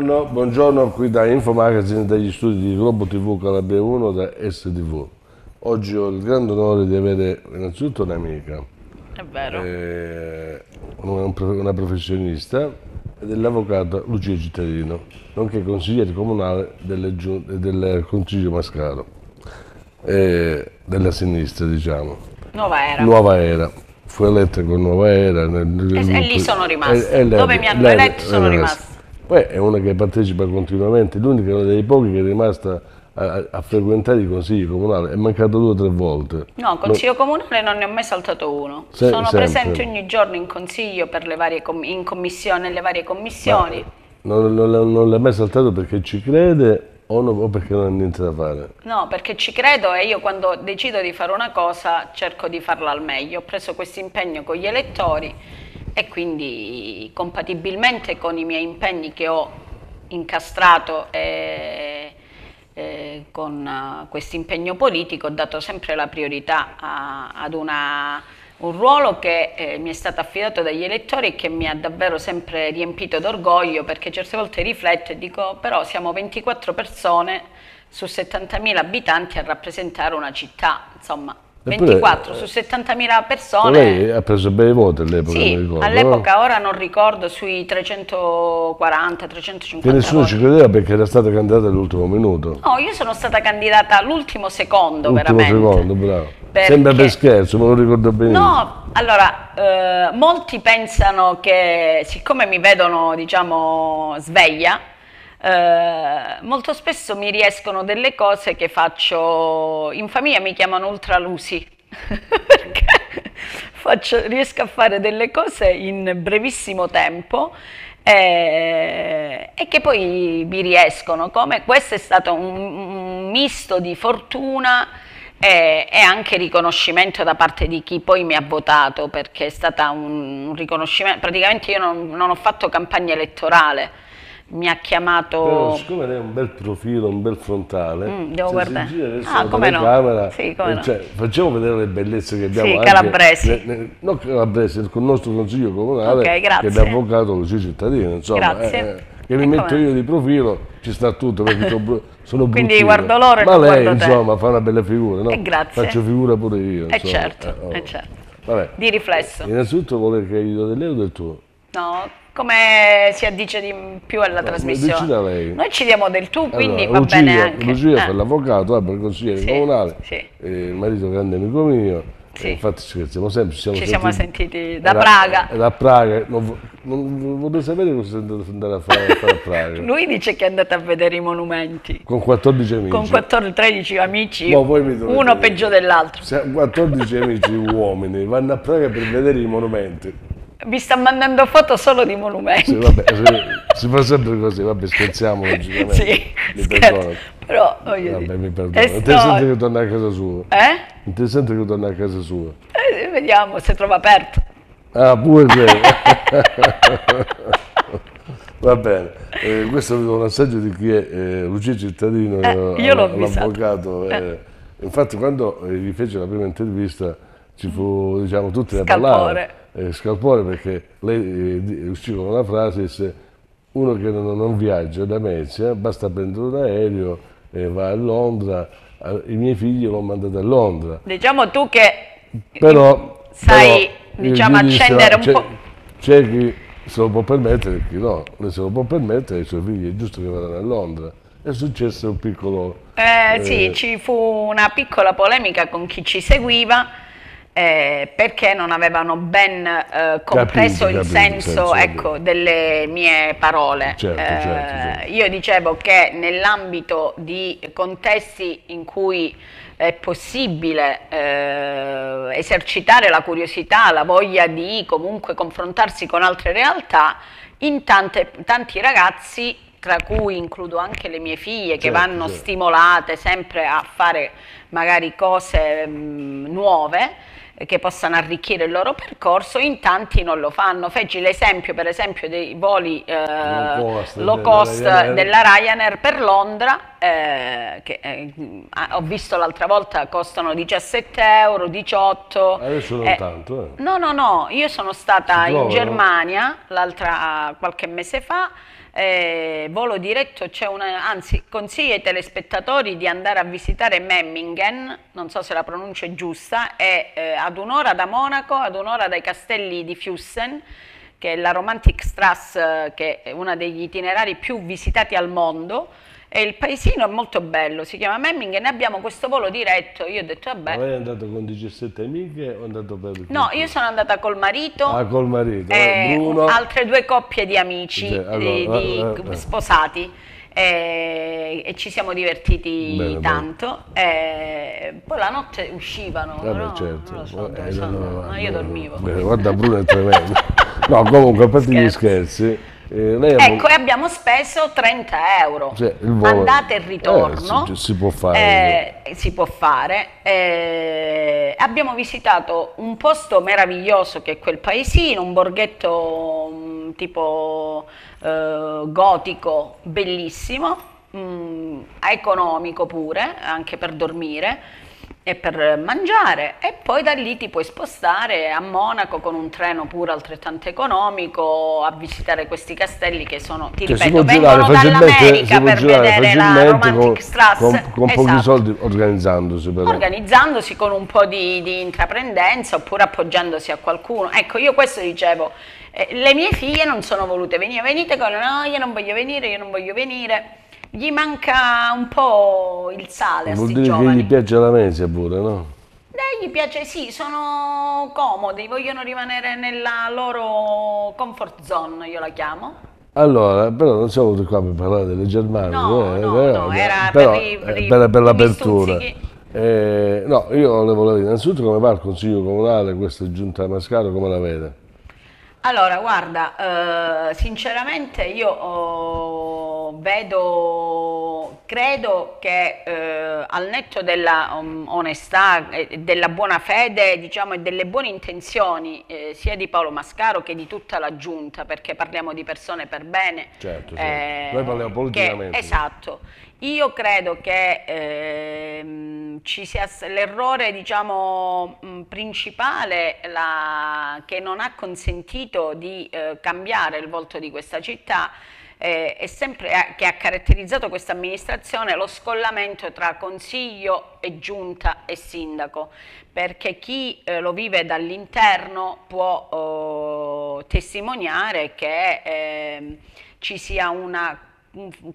Buongiorno, buongiorno qui da Info Magazine dagli studi di Globo TV Calabria 1 da STV. Oggi ho il grande onore di avere innanzitutto un'amica. È vero. Eh, una professionista dell'avvocato Lucia Cittadino, nonché consigliere comunale delle, del Consiglio Mascaro, eh, della sinistra diciamo. Nuova Era. Nuova Era. Fu eletta con Nuova Era. Nel, nel, e, e, lì sono rimasta. Dove mi hanno eletto sono rimasta. Poi è una che partecipa continuamente, l'unica una dei pochi che è rimasta a, a, frequentare i consigli comunali, è mancato due o tre volte. No, consiglio no. comunale non ne ho mai saltato uno. Se, Sono sempre. presente ogni giorno in consiglio per le varie com in commissione, nelle varie commissioni. Ma, non, non, non l'hai mai saltato perché ci crede o, no, o, perché non ha niente da fare? No, perché ci credo e io quando decido di fare una cosa cerco di farla al meglio. Ho preso questo impegno con gli elettori e quindi compatibilmente con i miei impegni che ho incastrato e, eh, e eh, con eh, questo impegno politico ho dato sempre la priorità a, ad una, un ruolo che eh, mi è stato affidato dagli elettori e che mi ha davvero sempre riempito d'orgoglio perché certe volte rifletto e dico però siamo 24 persone su 70.000 abitanti a rappresentare una città, insomma 24 su 70.000 persone. Lei ha preso bei voti all'epoca, sì, all'epoca, ora non ricordo, sui 340, 350 Che nessuno voti. ci credeva perché era stata candidata all'ultimo minuto. No, io sono stata candidata all'ultimo secondo, Ultimo veramente. secondo, bravo. Perché... Sembra per scherzo, ma lo ricordo bene. No, allora, eh, molti pensano che, siccome mi vedono, diciamo, sveglia, eh, molto spesso mi riescono delle cose che faccio in famiglia, mi chiamano ultralusi, perché faccio, riesco a fare delle cose in brevissimo tempo eh, e che poi mi riescono, come questo è stato un, un misto di fortuna e, eh, e, anche riconoscimento da parte di chi poi mi ha votato, perché è stato un, un riconoscimento, praticamente io non, non ho fatto campagna elettorale, mi ha chiamato... Però siccome lei ha un bel profilo, un bel frontale, mm, devo guardare. Si ah, come no? Camera, sì, come eh, cioè, no. facciamo vedere le bellezze che abbiamo. Sì, Calabresi. Ne, ne, no, Calabresi, con il nostro consiglio comunale, okay, che da avvocato così cittadino, insomma. Grazie. Eh, eh che mi metto io di profilo, ci sta tutto perché sono bruttino. Quindi guardo loro e Ma lei, insomma, fa una bella figura, no? E eh, grazie. Faccio figura pure io. E certo, eh, oh. certo. Vabbè. Di riflesso. Innanzitutto volevo che aiuto dell'euro del tuo. No, come si addice di più alla no, eh, trasmissione. Noi ci diamo del tu, quindi allora, va Lucia, bene anche. Lucia eh. fa l'avvocato, eh, per consigliere sì, comunale, sì. Eh, il marito grande amico mio, sì. infatti scherziamo sempre, ci siamo, ci sentiti, siamo sentiti da era, Praga. Eh, da Praga, non, non, vorrei sapere cosa è andato a fare, a, fare a Praga. Lui dice che è andato a vedere i monumenti. Con 14 amici. Con 14, 13 amici, no, uno peggio dell'altro. 14 amici uomini vanno a Praga per vedere i monumenti vi sta mandando foto solo di monumenti. Sì, vabbè, si, fa sempre così, vabbè, scherziamo logicamente. Sì, mi Però, voglio vabbè, dire, mi perdono. Non ti sento che torna a casa sua. Eh? Non ti sento che torna a casa sua. Eh, vediamo se trova aperto. Ah, pure quello. Va bene, eh, questo è un assaggio di chi è eh, Lucia Cittadino, eh, io eh, l'avvocato. Eh. eh. infatti quando eh, gli fece la prima intervista ci fu diciamo, tutti da parlare eh, scalpore perché lei eh, usciva con la frase disse, uno che non, non, viaggia da Mezia basta prendere un aereo e va a Londra, i miei figli l'ho mandato a Londra. Diciamo tu che però, sai però, diciamo, eh, accendere disse, ah, un po'... C'è chi se lo può permettere e chi no, lei se lo può permettere ai suoi figli è giusto che vadano a Londra è successo un piccolo... Eh, eh, sì, ci fu una piccola polemica con chi ci seguiva eh, perché non avevano ben eh, compreso capito, il, capito, senso, senso certo, certo. ecco, delle mie parole. Certo, certo eh, certo, certo. Io dicevo che nell'ambito di contesti in cui è possibile eh, esercitare la curiosità, la voglia di comunque confrontarsi con altre realtà, in tante, tanti ragazzi tra cui includo anche le mie figlie che certo, vanno certo. stimolate sempre a fare magari cose mh, mm, nuove, che possano arricchire il loro percorso, in tanti non lo fanno. Feci l'esempio per esempio dei voli eh, low cost, della, Ryanair. della, Ryanair. per Londra, eh, che eh, ho visto l'altra volta costano 17 euro, 18. Adesso non eh, tanto. Eh. No, no, no, io sono stata in Germania l'altra qualche mese fa eh, volo diretto, una, anzi consiglio ai telespettatori di andare a visitare Memmingen, non so se la pronuncia è giusta, è eh, ad un'ora da Monaco, ad un'ora dai castelli di Füssen, che è la Romantic Strasse, eh, che è uno degli itinerari più visitati al mondo, e il paesino è molto bello, si chiama Memmingen e abbiamo questo volo diretto, io ho detto vabbè. Ma lei è andato con 17 amiche o è andato per il No, io sono andata col marito. Ah, col marito, eh, eh Bruno. altre due coppie di amici sì, allora, di, di eh, eh, eh. sposati. Eh, e ci siamo divertiti bene, tanto. Bene. Eh, poi la notte uscivano. ah, no? certo. so, eh, no, no, io dormivo. Bene, guarda Bruno è tremendo. no, comunque a parte gli scherzi. Eh, ecco, e abbiamo speso 30 euro, cioè, andata e eh, ritorno. Eh, si, si, può fare. Eh, si può fare. Eh, abbiamo visitato un posto meraviglioso che è quel paesino, un borghetto mh, mm, tipo eh, gotico, bellissimo, mh, mm, economico pure, anche per dormire e per mangiare e poi da lì ti puoi spostare a Monaco con un treno pure altrettanto economico a visitare questi castelli che sono, ti cioè, ripeto, vengono dall'America per vedere la Romantic Strasse. Con, con esatto. pochi soldi organizzandosi però. Organizzandosi con un po' di, di intraprendenza oppure appoggiandosi a qualcuno. Ecco, io questo dicevo, eh, le mie figlie non sono volute venire, venite con no, io non voglio venire, io non voglio venire gli manca un po' il sale Vuol dire giovani. che gli piace la mensa pure, no? Eh, gli piace, sì, sono comodi, vogliono rimanere nella loro comfort zone, io la chiamo. Allora, però non siamo qua per parlare delle Germanie, no, eh, no, eh, no, era però, eh, per, per, per, per l'apertura. Eh, no, io le volevo dire, innanzitutto come va il Consiglio Comunale, questa giunta Mascaro, come la vede? Allora, guarda, eh, sinceramente io oh, vedo, credo che eh, al netto della um, onestà, eh, della buona fede diciamo, e delle buone intenzioni eh, sia di Paolo Mascaro che di tutta la giunta, perché parliamo di persone per bene. Certo, eh, certo. noi parliamo politicamente. Che, esatto, io credo che ehm, l'errore diciamo, mm, principale la, che non ha consentito di eh, cambiare il volto di questa città eh, è sempre eh, che ha caratterizzato questa amministrazione lo scollamento tra consiglio e giunta e sindaco, perché chi eh, lo vive dall'interno può oh, testimoniare che eh, ci sia una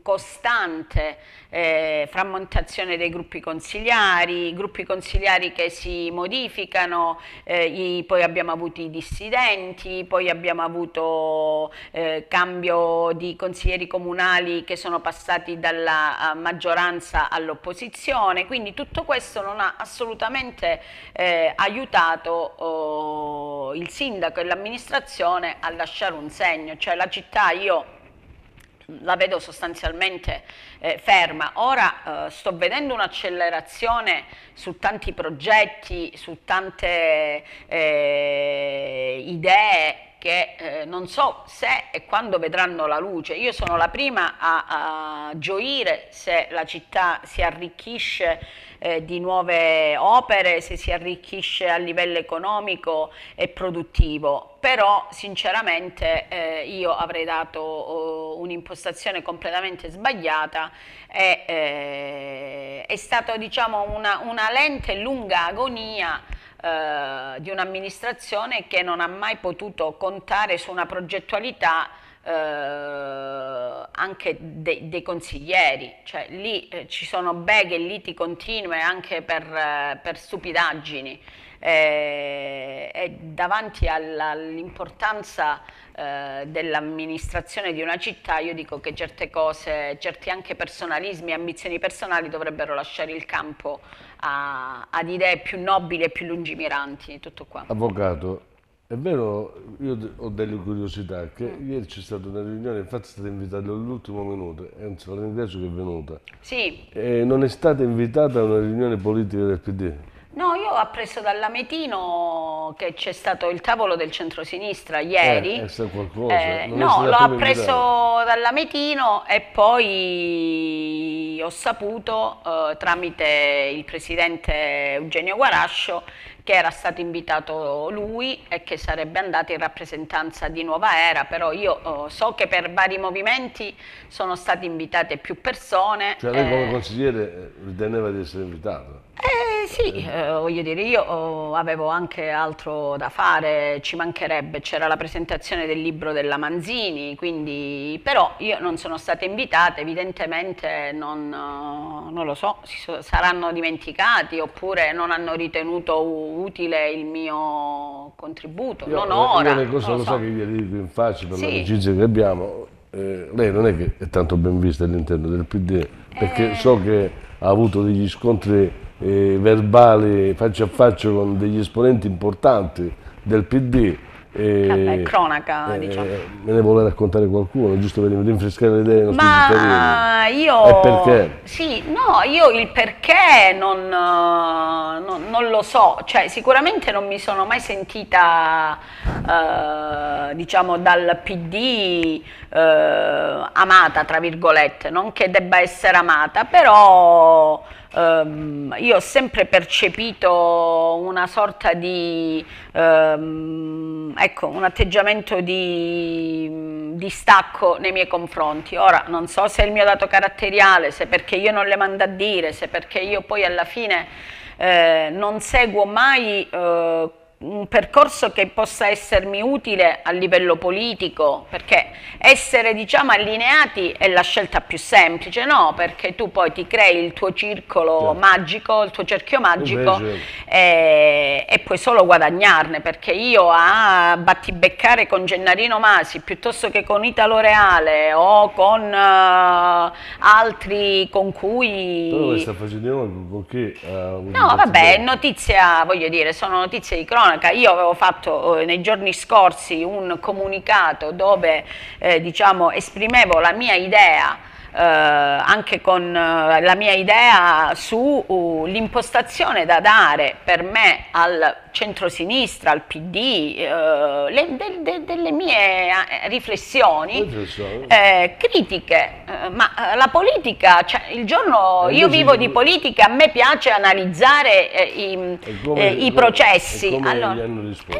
costante eh, frammentazione dei gruppi consigliari, gruppi consigliari che si modificano, eh, i, poi abbiamo avuto i dissidenti, poi abbiamo avuto eh, cambio di consiglieri comunali che sono passati dalla eh, maggioranza all'opposizione, quindi tutto questo non ha assolutamente eh, aiutato oh, il sindaco e l'amministrazione a lasciare un segno, cioè la città io la vedo sostanzialmente eh, ferma. Ora eh, sto vedendo un'accelerazione su tanti progetti, su tante eh, idee che eh, non so se e quando vedranno la luce. Io sono la prima a, a gioire se la città si arricchisce eh, di nuove opere, se si arricchisce a livello economico e produttivo, però sinceramente eh, io avrei dato oh, un'impostazione completamente sbagliata e eh, è stata diciamo, una, una lente e lunga agonia eh, di un'amministrazione che non ha mai potuto contare su una progettualità eh, anche dei consiglieri, cioè lì eh, ci sono beghe e liti continue anche per, eh, per stupidaggini eh, e davanti all'importanza eh, dell'amministrazione di una città io dico che certe cose, certi anche personalismi e ambizioni personali dovrebbero lasciare il campo a, ad idee più nobili e più lungimiranti, tutto qua. Avvocato, è vero, io ho delle curiosità, che ieri c'è stata una riunione, infatti è stata invitata all'ultimo minuto, anzi la ringrazio che è venuta. Sì. E non è stata invitata a una riunione politica del PD? No, io ho appreso dall'Ametino che c'è stato il tavolo del centrosinistra ieri. Eh, è stato qualcosa. Eh, no, l'ho appreso dall'Ametino e poi ho saputo eh, tramite il presidente Eugenio Guarascio che era stato invitato lui e che sarebbe andato in rappresentanza di Nuova Era, però io eh, so che per vari movimenti sono state invitate più persone. Cioè lei come eh, consigliere eh, riteneva di essere invitato? Eh sì, eh, voglio dire, io oh, avevo anche altro da fare, ci mancherebbe, c'era la presentazione del libro della Manzini, quindi però io non sono stata invitata, evidentemente non, eh, non lo so, si so, saranno dimenticati oppure non hanno ritenuto utile il mio contributo, io, non ora. Io le cose lo, lo so. so che gli dico in faccia per sì. l'amicizia che abbiamo, eh, lei non è che è tanto ben vista all'interno del PD, perché eh. so che ha avuto degli scontri eh, verbali faccia a faccia con degli esponenti importanti del PD. Eh, è cronaca, eh, diciamo. Me ne vuole raccontare qualcuno, giusto per rinfrescare le idee dei Ma io... E perché? Sì, no, io il perché non, eh, non, non lo so, cioè, sicuramente non mi sono mai sentita, eh, diciamo, dal PD eh, amata, tra virgolette, non che debba essere amata, però... Um, io ho sempre percepito una sorta di, um, ecco, un atteggiamento di, distacco nei miei confronti. Ora non so se è il mio dato caratteriale, se perché io non le mando a dire, se perché io poi alla fine eh, non seguo mai... Eh, un percorso che possa essermi utile a livello politico, perché essere diciamo allineati è la scelta più semplice, no? Perché tu poi ti crei il tuo circolo certo. magico, il tuo cerchio magico e, eh, e, puoi solo guadagnarne, perché io a battibeccare con Gennarino Masi piuttosto che con Italo Reale o con uh, altri con cui... Però sta facendo perché... Eh, uh, no vabbè, notizia, voglio dire, sono notizie di cronaca cronaca, io avevo fatto eh, nei giorni scorsi un comunicato dove eh, diciamo, esprimevo la mia idea eh, anche con eh, la mia idea sull'impostazione uh, da dare per me al centrosinistra, al PD, eh, le, de, de, delle mie eh, riflessioni eh, critiche, eh, ma la politica, cioè, il giorno io vivo di politica, a me piace analizzare i, come, i come, processi. Allora,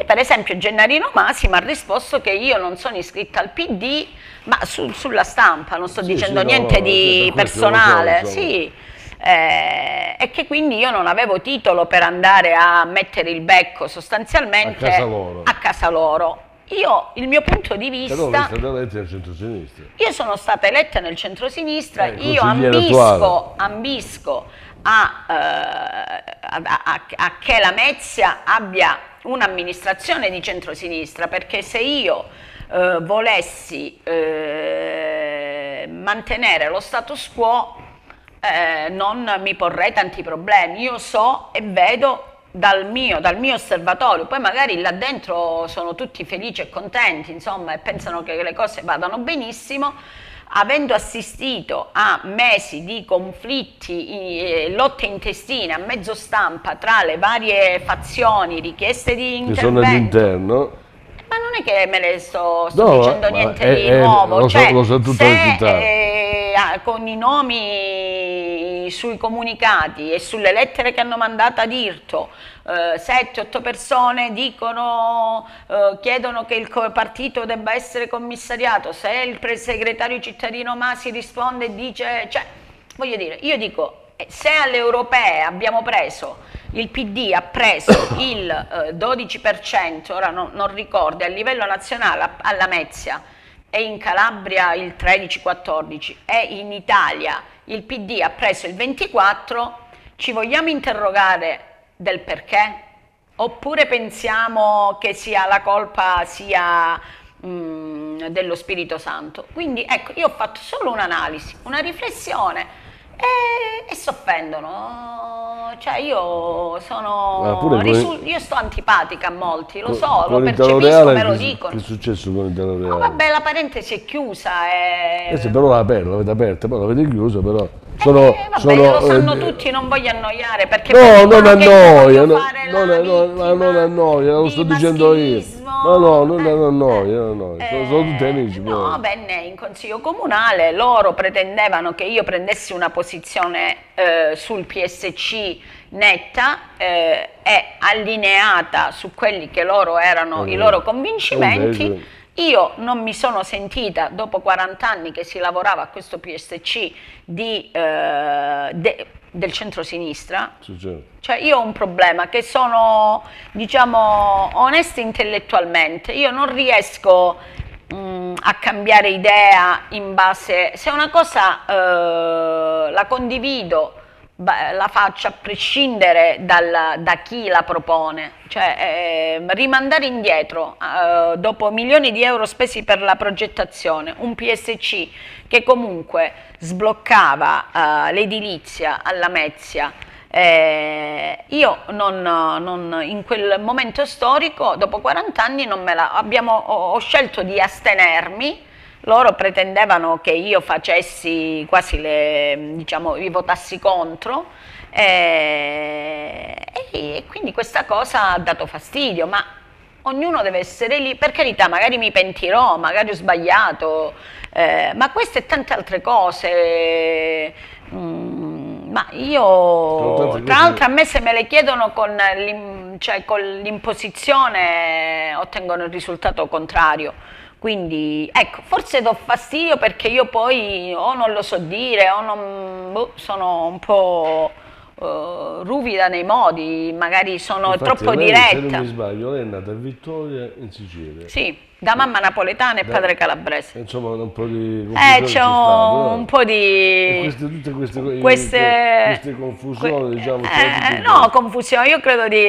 per esempio Gennarino Massimo ha risposto che io non sono iscritta al PD ma su, sulla stampa, non sto sì, dicendo sì, niente no, di personale, so, sì. Eh, e che quindi io non avevo titolo per andare a mettere il becco sostanzialmente a casa loro. A casa loro. Io, il mio punto di vista... Però lei stata eletta nel centrosinistra. Io sono stata eletta nel centrosinistra, eh, io ambisco, ambisco a, eh, a, a, a che la Mezia abbia un'amministrazione di centrosinistra, perché se io eh, volessi eh, mantenere lo status quo eh, non mi porrei tanti problemi, io so e vedo dal mio, dal mio, osservatorio, poi magari là dentro sono tutti felici e contenti, insomma, e pensano che le cose vadano benissimo, avendo assistito a mesi di conflitti, eh, lotte intestine a mezzo stampa tra le varie fazioni, richieste di intervento. sono all'interno ma non è che me ne sto, sto no, dicendo niente è, di nuovo. È, lo, cioè, so, lo so cioè, tutta se, la eh, con i nomi sui comunicati e sulle lettere che hanno mandato ad Irto, eh, otto persone dicono, eh, chiedono che il partito debba essere commissariato, se il segretario cittadino Masi risponde e dice, cioè, voglio dire, io dico, se alle europee abbiamo preso il PD ha preso il eh, 12%, ora no, non ricordo, a livello nazionale a, alla Mezzia e in Calabria il 13-14 e in Italia il PD ha preso il 24%, ci vogliamo interrogare del perché? Oppure pensiamo che sia la colpa sia mh, mm, dello Spirito Santo? Quindi ecco, io ho fatto solo un'analisi, una riflessione e, e si Cioè io sono pure, risu- io sto antipatica a molti, lo so, lo percepisco, Reale, me lo che, dicono. Che è successo con l'Italo Reale? No, vabbè, la parentesi è chiusa. E... Eh, se però l'avete aperta, poi l'avete chiusa, però. Eh, sono, eh, vabbè, sono, lo eh, sanno tutti, non voglio annoiare perché no, non annoia, no, non, annoia, non annoia, lo sto dicendo io. Ma no, non eh, annoia, non annoia, eh, sono, tutti eh, amici. No, poi. venne in consiglio comunale, loro pretendevano che io prendessi una posizione eh, sul PSC netta e allineata su quelli che loro erano i loro convincimenti io non mi sono sentita, dopo 40 anni che si lavorava a questo PSC di, eh, de, del centro-sinistra, certo. cioè io ho un problema che sono, diciamo, onesta intellettualmente, io non riesco mh, mm, a cambiare idea in base, se una cosa eh, la condivido la faccia a prescindere dal, da chi la propone, cioè eh, rimandare indietro eh, dopo milioni di euro spesi per la progettazione un PSC che comunque sbloccava eh, l'edilizia alla Mezia. Eh, io non, non, in quel momento storico, dopo 40 anni, non abbiamo, ho, ho scelto di astenermi loro pretendevano che io facessi quasi le, diciamo, vi votassi contro eh, e, quindi questa cosa ha dato fastidio, ma ognuno deve essere lì, per carità, magari mi pentirò, magari ho sbagliato, eh, ma queste e tante altre cose... Mm, ma io, tra l'altro a me se me le chiedono con, cioè l'imposizione cioè ottengono il risultato contrario. Quindi ecco, forse do fastidio perché io poi o non lo so dire o non, boh, sono un po' uh, ruvida nei modi, magari sono Infatti, troppo lei, diretta. Se non mi sbaglio, lei è nata a Vittoria in Sicilia. Sì da mamma napoletana e da, padre calabrese. Insomma, un po' di Eh, c'è un po' di... E queste, tutte queste, queste, cioè, queste confusioni, que, diciamo. Eh, eh no, confusione, io credo di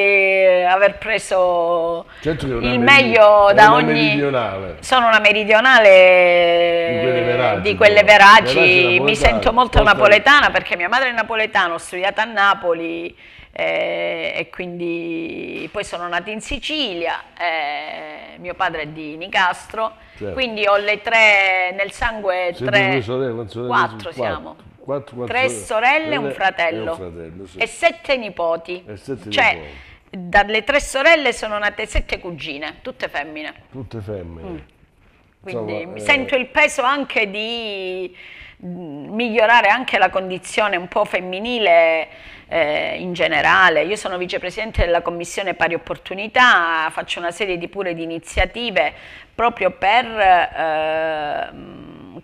aver preso certo il meglio da ogni... Meridionale. Sono una meridionale di quelle veraci, di quelle veraci. mi sento molto napoletana perché mia madre è napoletana, ho studiato a Napoli eh, e quindi poi sono nata in Sicilia, eh, mio padre è di Nicastro, certo. quindi ho le tre nel sangue, Siete tre, sorelle, sorelle, quattro, siamo. Quattro, quattro, tre sorelle, e un fratello, e, un fratello sì. e sette nipoti. E sette cioè, nipoti. Dalle tre sorelle sono nate sette cugine, tutte femmine. Tutte femmine. Mm. Quindi Insomma, mi eh... sento il peso anche di mm, migliorare anche la condizione un po' femminile eh, in generale. Io sono vicepresidente della Commissione Pari Opportunità, faccio una serie di pure di iniziative proprio per... Eh,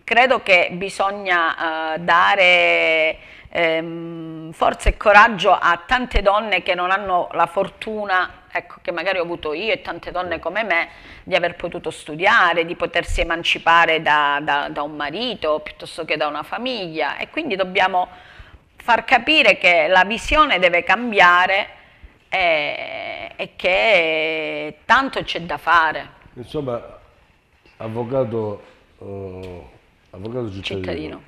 credo che bisogna eh, dare ehm, forza e coraggio a tante donne che non hanno la fortuna ecco, che magari ho avuto io e tante donne come me, di aver potuto studiare, di potersi emancipare da, da, da un marito piuttosto che da una famiglia e quindi dobbiamo far capire che la visione deve cambiare e, eh, e che tanto c'è da fare. Insomma, avvocato, eh, avvocato cittadino,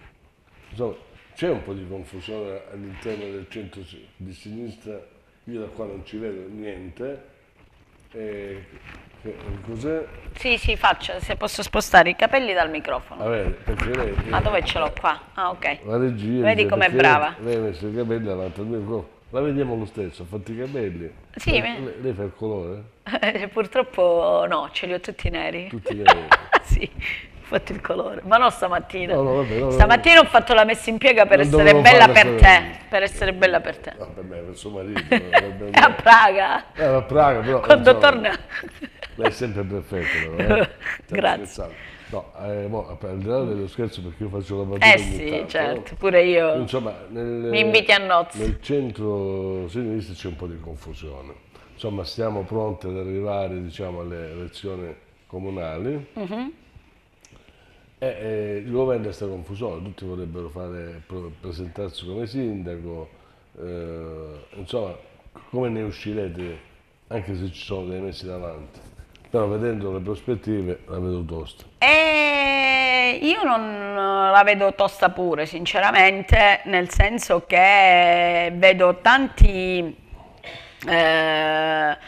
cittadino. c'è un po' di confusione all'interno del centro di sinistra, io da qua non ci vedo niente, eh, cos'è? Sì, sì, faccio, se posso spostare i capelli dal microfono. Vabbè, perché lei... Ma dove ce l'ho qua? Ah, ok. La regia... Vedi com'è brava. Lei ha messo i capelli avanti al microfono. La vediamo lo stesso, ha fatto i capelli. Sì, lei, lei fa il colore? Purtroppo no, ce li ho tutti neri. Tutti neri. sì fatto il colore, ma non stamattina. No, no, vabbè, no, stamattina ho fatto la messa in piega per essere bella per te, per essere bella per te. No, per me, per suo marito. per a Praga. Eh, a Praga, però. Quando insomma, torna. Lei è sempre perfetta, però. Eh? Grazie. No, eh, mo, al di là dello scherzo perché io faccio la battuta Eh sì, tanto, certo, no? pure io. Insomma, nel, mi inviti a nozze. Nel centro sinistro c'è un po' di confusione. Insomma, stiamo pronti ad arrivare diciamo, alle elezioni comunali. Mm -hmm eh, eh, il governo è stato confuso, tutti vorrebbero fare, presentarsi come sindaco, eh, insomma come ne uscirete anche se ci sono dei mesi davanti, però vedendo le prospettive la vedo tosta. E eh, io non eh, la vedo tosta pure sinceramente, nel senso che vedo tanti... Eh,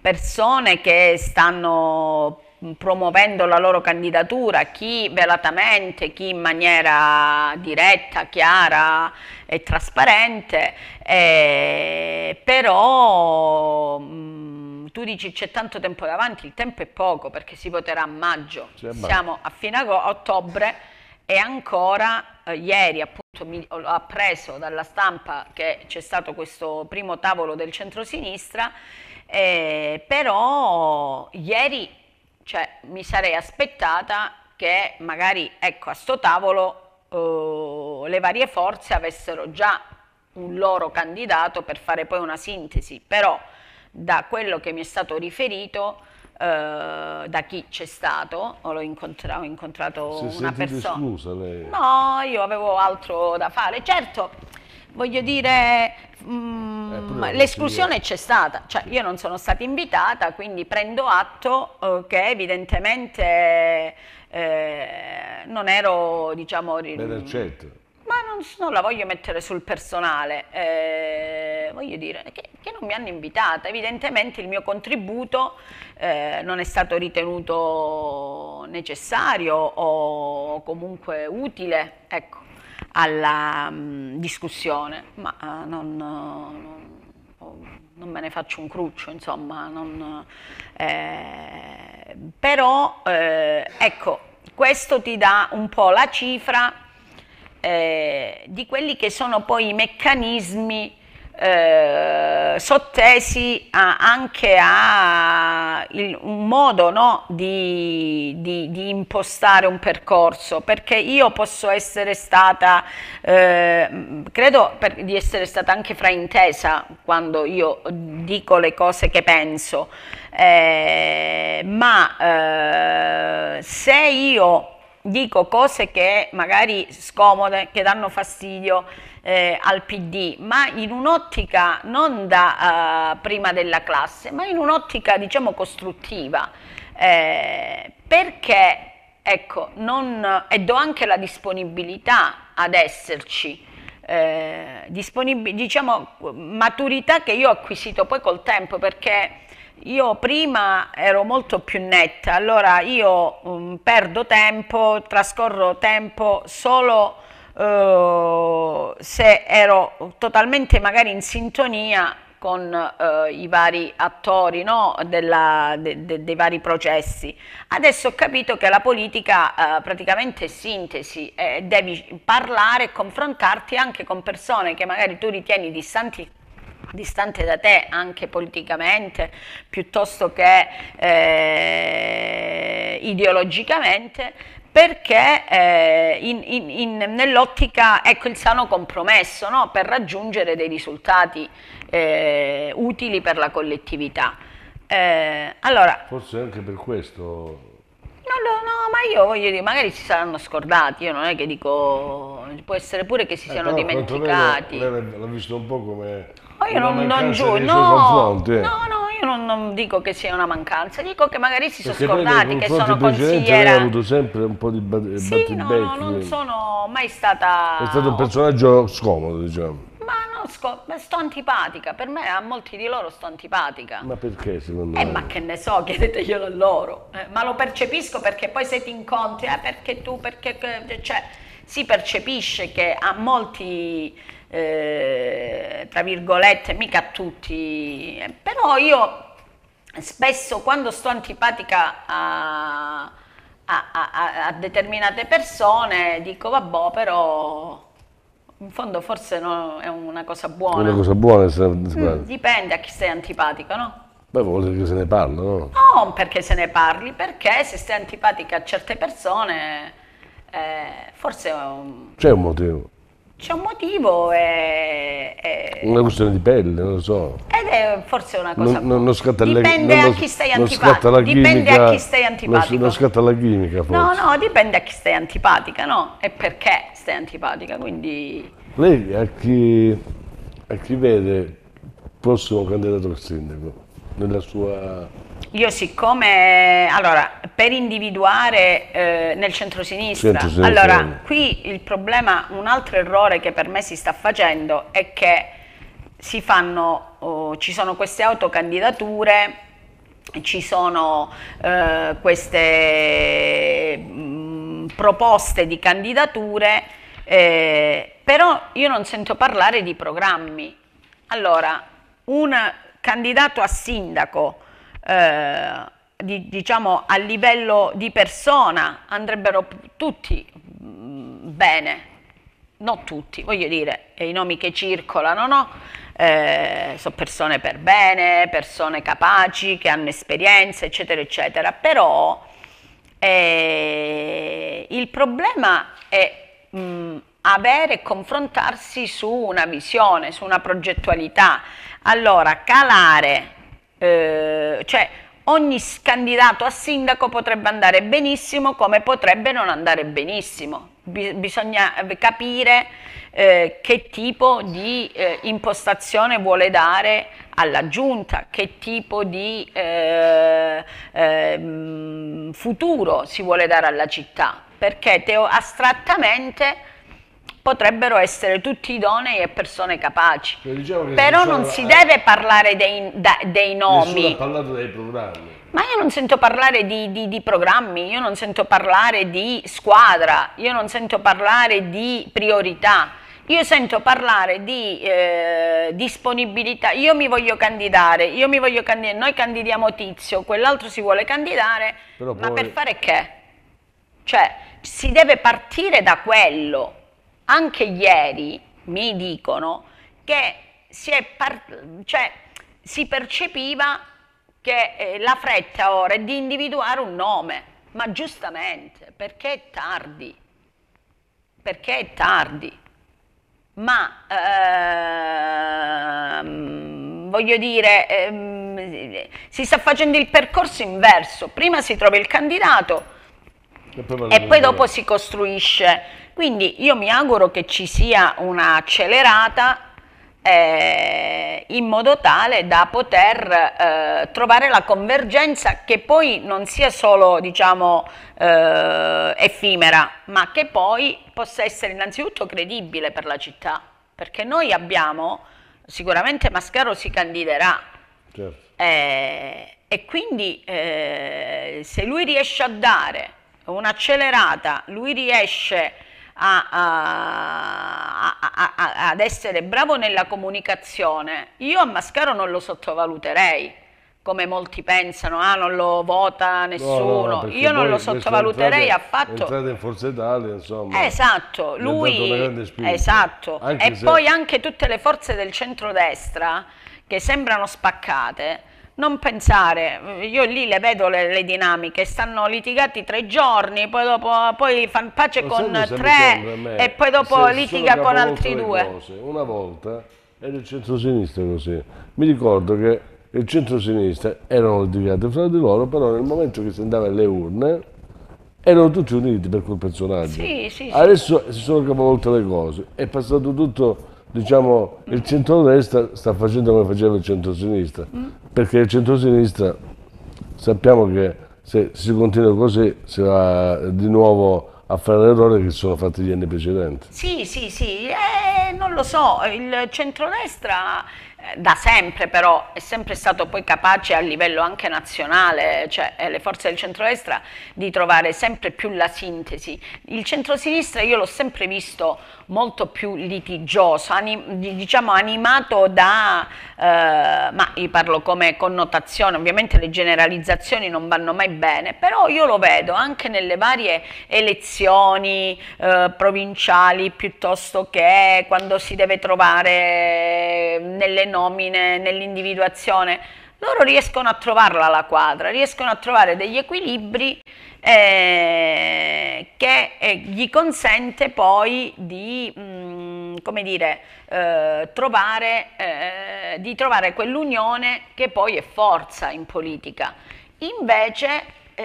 persone che stanno promuovendo la loro candidatura, chi velatamente, chi in maniera diretta, chiara e trasparente, eh, però mh, mm, tu dici c'è tanto tempo davanti, il tempo è poco perché si voterà a maggio, sì, siamo a fine a ottobre e ancora eh, ieri appunto mi ho appreso dalla stampa che c'è stato questo primo tavolo del centrosinistra, eh, però ieri cioè mi sarei aspettata che magari ecco, a sto tavolo eh, le varie forze avessero già un loro candidato per fare poi una sintesi, però da quello che mi è stato riferito eh, da chi c'è stato, ho incontrato, ho incontrato una persona. Scusa, lei. No, io avevo altro da fare, certo voglio dire, mm, eh, l'esclusione c'è stata, cioè io non sono stata invitata, quindi prendo atto eh, che evidentemente eh, non ero, diciamo... certo. Ma non, non, la voglio mettere sul personale, eh, voglio dire che, che, non mi hanno invitata, evidentemente il mio contributo eh, non è stato ritenuto necessario o comunque utile, ecco alla mh, mm, discussione, ma uh, non, eh, non, non, me ne faccio un cruccio, insomma, non, eh, però eh, ecco, questo ti dà un po' la cifra eh, di quelli che sono poi i meccanismi eh, sottesi a, anche a il, un modo no, di, di, di, impostare un percorso, perché io posso essere stata, eh, credo per, di essere stata anche fraintesa quando io dico le cose che penso, eh, ma eh, se io dico cose che magari scomode, che danno fastidio, eh, al PD, ma in un'ottica non da eh, prima della classe, ma in un'ottica diciamo costruttiva, eh, perché ecco, non, e do anche la disponibilità ad esserci, eh, diciamo maturità che io ho acquisito poi col tempo perché io prima ero molto più netta, allora io um, perdo tempo, trascorro tempo solo eh, se ero totalmente magari in sintonia con eh, i vari attori no? Della, de, de, dei vari processi. Adesso ho capito che la politica eh, praticamente è sintesi, eh, devi parlare e confrontarti anche con persone che magari tu ritieni distanti distante da te anche politicamente piuttosto che eh, ideologicamente perché eh, nell'ottica, ecco il sano compromesso, no? per raggiungere dei risultati eh, utili per la collettività. Eh, allora, Forse anche per questo No, no, no, ma io voglio dire, magari si saranno scordati, io non è che dico, può essere pure che si eh, siano dimenticati. L'ha visto un po' come ma io non, non giuro, no, eh. no, no, io non, non, dico che sia una mancanza, dico che magari si sono scordati che sono consigliera. Lei ha avuto sempre un po' di bat- eh, sì, no, non sono mai stata... È stato un personaggio scomodo, diciamo. Ma no, sco- sto antipatica, per me a molti di loro sto antipatica. Ma perché secondo eh, me? Eh, ma che ne so, chiedeteglielo a loro. Eh, ma lo percepisco perché poi se ti incontri, eh, perché tu, perché... Cioè, si percepisce che a molti, eh, tra virgolette, mica a tutti, però io spesso quando sto antipatica a, a, a, a determinate persone dico vabbè però in fondo forse no, è una cosa buona. Una cosa buona essere Mm, dipende a chi sei antipatico, no? Beh, vuol dire che se ne parli, no? Non perché se ne parli, perché se sei antipatica a certe persone eh, forse... Un... C'è un motivo. C'è un motivo e... e... Una questione di pelle, non lo so. Ed è forse una cosa... Non, non, non scatta dipende non, a chi stai antipatico. Dipende a chi stai antipatico. Non scatta la chimica forse. No, no, dipende a chi stai antipatica, no? E perché stai antipatica, quindi... Lei a chi, a chi vede il prossimo candidato al sindaco nella sua io siccome, allora, per individuare eh, nel centro-sinistra, allora, qui il problema, un altro errore che per me si sta facendo è che si fanno, oh, ci sono queste autocandidature, ci sono eh, queste mh, mm, proposte di candidature, eh, però io non sento parlare di programmi. Allora, un candidato a sindaco eh, di, diciamo a livello di persona andrebbero tutti mm, bene, non tutti, voglio dire, i nomi che circolano, no? eh, sono persone per bene, persone capaci, che hanno esperienza, eccetera, eccetera, però eh, il problema è mh, mm, avere e confrontarsi su una visione, su una progettualità. Allora, calare eh, cioè ogni candidato a sindaco potrebbe andare benissimo come potrebbe non andare benissimo. Bisogna capire eh, che tipo di eh, impostazione vuole dare alla giunta, che tipo di eh, ehm, futuro si vuole dare alla città, perché teo, astrattamente potrebbero essere tutti idonei e persone capaci. Diciamo Però diciamo non si la... deve parlare dei, da, dei nomi. ha parlato dei programmi. Ma io non sento parlare di, di, di, programmi, io non sento parlare di squadra, io non sento parlare di priorità, io sento parlare di eh, disponibilità, io mi voglio candidare, io mi voglio candidare, noi candidiamo Tizio, quell'altro si vuole candidare, Però ma poi... per fare che? Cioè, si deve partire da quello anche ieri mi dicono che si, cioè, si percepiva che eh, la fretta ora è di individuare un nome, ma giustamente, perché è tardi, perché è tardi. Ma ehm, voglio dire, ehm, si sta facendo il percorso inverso, prima si trova il candidato e poi, e poi dopo si costruisce quindi io mi auguro che ci sia un'accelerata eh, in modo tale da poter eh, trovare la convergenza che poi non sia solo diciamo, eh, effimera, ma che poi possa essere innanzitutto credibile per la città, perché noi abbiamo, sicuramente Mascaro si candiderà, certo. Eh, e quindi eh, se lui riesce a dare un'accelerata, lui riesce a a, a, a, ad essere bravo nella comunicazione, io a Mascaro non lo sottovaluterei come molti pensano, ah non lo vota nessuno, no, no, io non lo sottovaluterei entrate, affatto. Entrate in Forza Italia, insomma. Esatto, lui... Esatto, anche e se... poi anche tutte le forze del centrodestra che sembrano spaccate, non pensare, io lì le vedo le, le dinamiche, stanno litigati tre giorni, poi, dopo, poi fan pace non con tre e poi dopo litiga con altri due. Cose. Una volta era il centro-sinistra così, mi ricordo che il centro-sinistra erano litigati fra di loro, però nel momento che si andava alle urne erano tutti uniti per quel personaggio. Sì, sì, Adesso sì. si sono capovolte le cose, è passato tutto diciamo, il centrodestra sta facendo come faceva il centrosinistra, mm. perché il centrosinistra sappiamo che se si continua così si va di nuovo a fare l'errore che sono fatti gli anni precedenti. Sì, sì, sì, eh, non lo so, il centrodestra da sempre però è sempre stato poi capace a livello anche nazionale, cioè eh, le forze del centrodestra, di trovare sempre più la sintesi. Il centrosinistra io l'ho sempre visto molto più litigioso, anim, diciamo animato da eh, ma io parlo come connotazione, ovviamente le generalizzazioni non vanno mai bene, però io lo vedo anche nelle varie elezioni eh, provinciali piuttosto che quando si deve trovare nelle nomine, nell'individuazione, loro riescono a trovarla la quadra, riescono a trovare degli equilibri eh, che eh, gli consente poi di... Mh, mm, come dire, eh, trovare, eh, di trovare quell'unione che poi è forza in politica. Invece eh,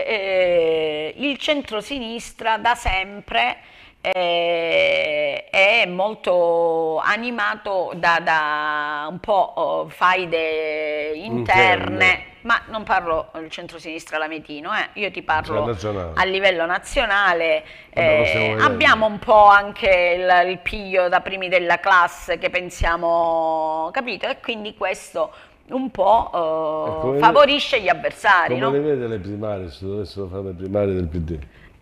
eh il centrosinistra da sempre eh, è molto animato da, da un po' oh, faide interne. interne ma non parlo il centrosinistra lamedino, eh, io ti parlo cioè, a livello nazionale, eh, abbiamo un po' anche il, il piglio da primi della classe che pensiamo, capito? E quindi questo un po' eh, ecco, favorisce gli avversari. Come no? le vede le primarie, se dovessero fare le primarie del PD? E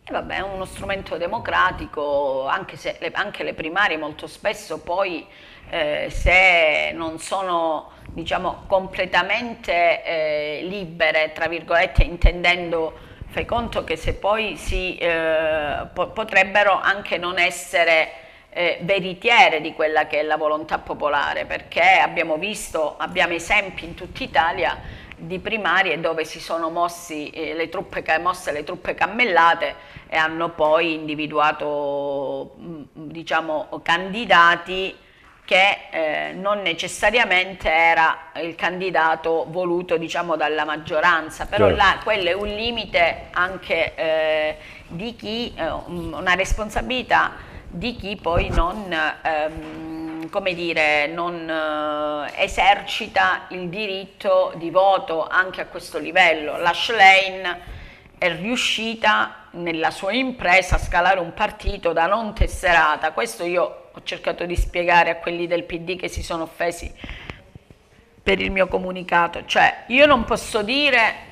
eh, vabbè, è uno strumento democratico, anche se le, anche le primarie molto spesso poi eh, se non sono diciamo, completamente eh, libere, tra virgolette, intendendo, fai conto che se poi si eh, potrebbero anche non essere eh, veritiere di quella che è la volontà popolare, perché abbiamo visto, abbiamo esempi in tutta Italia di primarie dove si sono mossi, eh, le truppe, mosse le truppe cammellate e hanno poi individuato mm, diciamo, candidati che eh, non necessariamente era il candidato voluto diciamo, dalla maggioranza, però certo. là, quello è un limite anche eh, di chi, eh, una responsabilità di chi poi non, ehm, dire, non eh, esercita il diritto di voto anche a questo livello. La Schlein è riuscita nella sua impresa a scalare un partito da non tesserata, questo io ho cercato di spiegare a quelli del PD che si sono offesi per il mio comunicato, cioè io non posso dire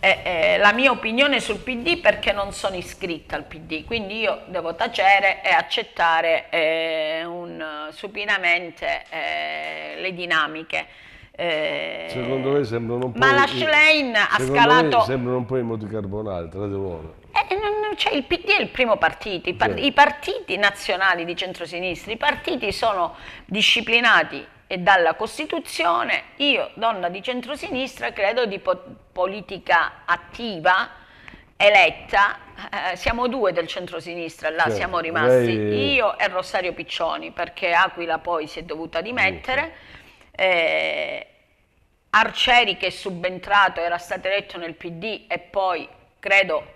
eh, eh, la mia opinione sul PD perché non sono iscritta al PD, quindi io devo tacere e accettare eh, un, supinamente eh, le dinamiche. Eh, secondo me sembrano un po'... Ma la Schlein ha scalato... sembrano un po' i moti carbonari tra di loro. Cioè, il PD è il primo partito, i, par- i partiti nazionali di centrosinistra, i partiti sono disciplinati e dalla Costituzione, io donna di centrosinistra credo di po- politica attiva eletta, eh, siamo due del centrosinistra, là certo, siamo rimasti lei... io e Rosario Piccioni, perché Aquila poi si è dovuta dimettere. Eh, Arceri che è subentrato era stato eletto nel PD e poi credo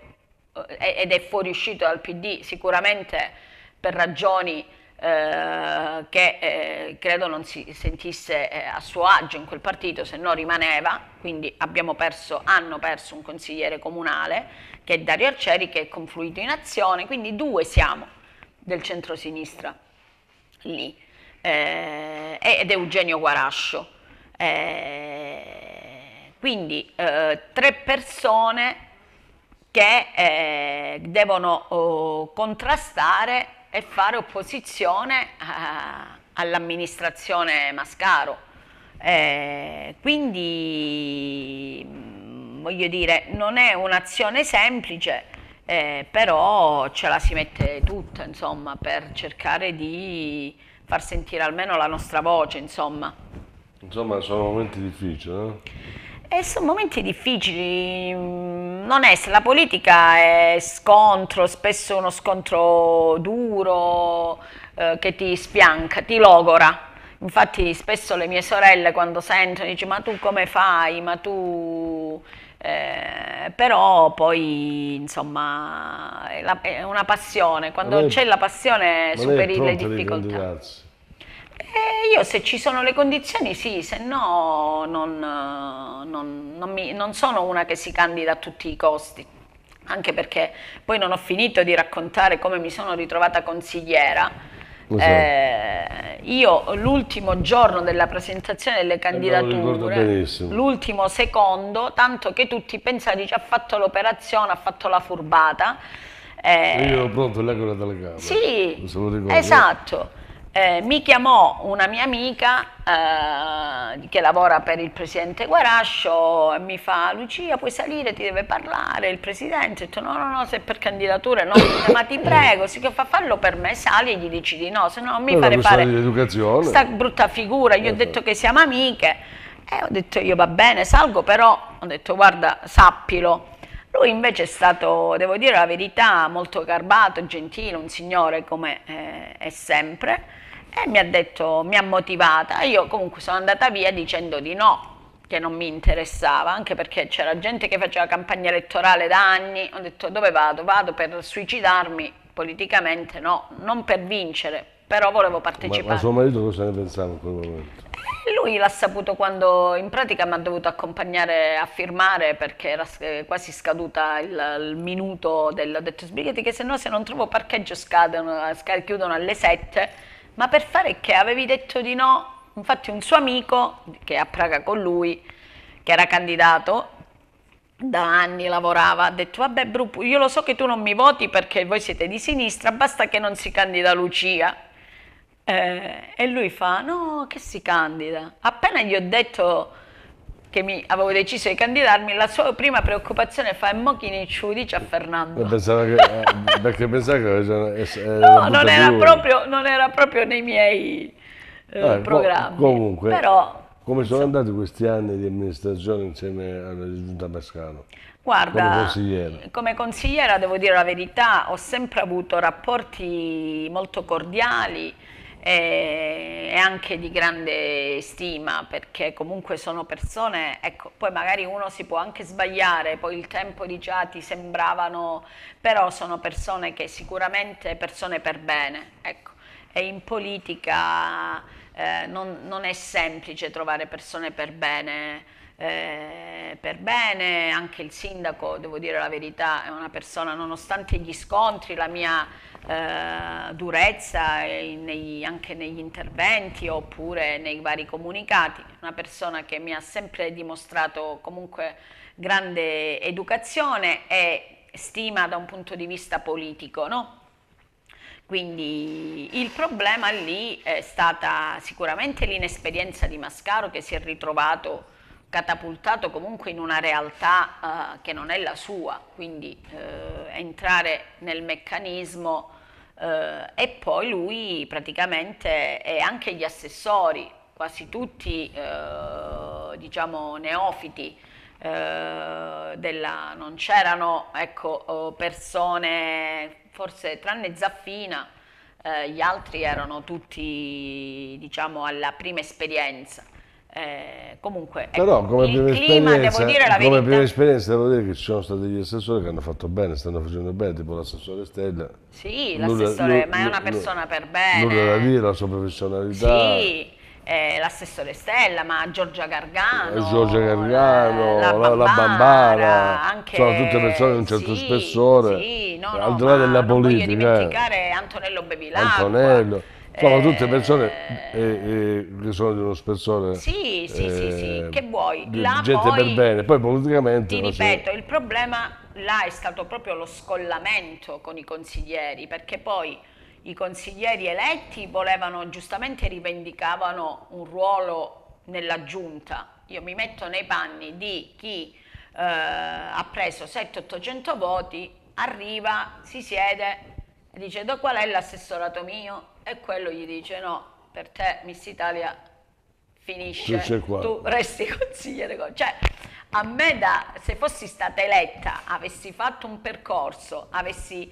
eh, ed è fuoriuscito dal PD sicuramente per ragioni eh, che eh, credo non si sentisse eh, a suo agio in quel partito, se no rimaneva, quindi perso, hanno perso un consigliere comunale che è Dario Arceri che è confluito in azione, quindi due siamo del centrosinistra lì, eh, ed Eugenio Guarascio. Eh, quindi tre persone che eh, devono oh, contrastare e fare opposizione eh, all'amministrazione Mascaro. Eh, quindi mm, voglio dire, non è un'azione semplice, eh, però ce la si mette tutta, insomma, per cercare di far sentire almeno la nostra voce, insomma. Insomma, sono momenti difficili, eh? E sono momenti difficili, mm, non è, la politica è scontro, spesso uno scontro duro eh, che ti spianca, ti logora. Infatti spesso le mie sorelle quando sentono dicono ma tu come fai, ma tu... Eh, però poi insomma è, la, è una passione, quando c'è la passione superi le difficoltà. Eh, io se ci sono le condizioni sì, se no non, non, non, mi, non sono una che si candida a tutti i costi anche perché poi non ho finito di raccontare come mi sono ritrovata consigliera. Eh, io l'ultimo giorno della presentazione delle eh, candidature, l'ultimo secondo, tanto che tutti pensate ci ha fatto l'operazione, ha fatto la furbata. Eh, io ero pronto l'ecola dalla camera. Sì, esatto eh, mi chiamò una mia amica eh, che lavora per il presidente Guarascio e mi fa Lucia puoi salire, ti deve parlare il presidente, ho detto no no no se per candidature no, ma ti prego, sì che fa fallo per me, sali e gli dici di no, se no mi no, fare fare sta brutta figura, gli ho detto che siamo amiche e ho detto io va bene salgo però, ho detto guarda sappilo lui invece è stato, devo dire la verità, molto garbato, gentile, un signore come eh, è sempre. E mi ha detto, mi ha motivata. Io comunque sono andata via dicendo di no, che non mi interessava, anche perché c'era gente che faceva campagna elettorale da anni. Ho detto dove vado? Vado per suicidarmi politicamente, no, non per vincere, però volevo partecipare. Ma, ma suo marito cosa ne pensava in quel momento? Lui l'ha saputo quando in pratica mi ha dovuto accompagnare a firmare perché era quasi scaduta il, il minuto del... Ho detto sbrigati che se no se non trovo parcheggio scadono, chiudono alle 7 ma per fare che avevi detto di no, infatti un suo amico che è a Praga con lui, che era candidato, da anni lavorava, ha detto vabbè Bru, io lo so che tu non mi voti perché voi siete di sinistra, basta che non si candida Lucia. Eh, e lui fa no, che si candida. Appena gli ho detto che mi, avevo deciso di candidarmi, la sua prima preoccupazione fa mo chi ne ci dice a Fernando. Eh, pensava che, eh, perché pensavo che era No, non era, proprio, non era, proprio, nei miei eh, eh, programmi. Comunque, Però, come sono insomma, andati questi anni di amministrazione insieme alla Giunta Pescano? Guarda, come consigliera. come consigliera devo dire la verità, ho sempre avuto rapporti molto cordiali, e anche di grande stima perché comunque sono persone, ecco, poi magari uno si può anche sbagliare, poi il tempo di già ti sembravano, però sono persone che sicuramente persone per bene, ecco, e in politica eh, non, non, è semplice trovare persone per bene eh, per bene, anche il sindaco, devo dire la verità, è una persona, nonostante gli scontri, la mia eh, durezza nei, anche negli interventi oppure nei vari comunicati, una persona che mi ha sempre dimostrato comunque grande educazione e stima da un punto di vista politico, no? Quindi il problema lì è stata sicuramente l'inesperienza di Mascaro che si è ritrovato catapultato comunque in una realtà eh, che non è la sua, quindi eh, entrare nel meccanismo eh, e poi lui praticamente e anche gli assessori, quasi tutti eh, diciamo neofiti, eh, della, non c'erano ecco, eh, persone, forse tranne Zaffina, gli altri erano tutti diciamo alla prima esperienza. Eh, comunque ecco, Però, come il prima clima, devo dire la come prima esperienza devo dire che ci sono stati degli assessori che hanno fatto bene, stanno facendo bene, tipo l'assessore Stella. Sì, l'assessore, ma è una persona per bene. Nulla da dire, la sua professionalità. Sì. Eh, l'assessore Stella, ma Giorgia Gargano, eh, Giorgia Gargano la, la, Bambara, la Bambara anche, sono tutte persone di un certo sì, spessore, sì, no, al di là della politica. Non voglio eh. dimenticare Antonello Bevilacqua. Antonello sono eh, tutte persone eh, eh, che sono dello spessore. Sì, sì, eh, sì, sì, eh, che vuoi. La gente poi, per bene, poi politicamente. Ti ripeto, si... il problema là è stato proprio lo scollamento con i consiglieri, perché poi i consiglieri eletti volevano, giustamente rivendicavano un ruolo nella giunta. Io mi metto nei panni di chi eh, ha preso 700-800 voti, arriva, si siede e dice, da qual è l'assessorato mio? E quello gli dice, no, per te Miss Italia finisce, tu resti consigliere. Cioè, a me da, se fossi stata eletta, avessi fatto un percorso, avessi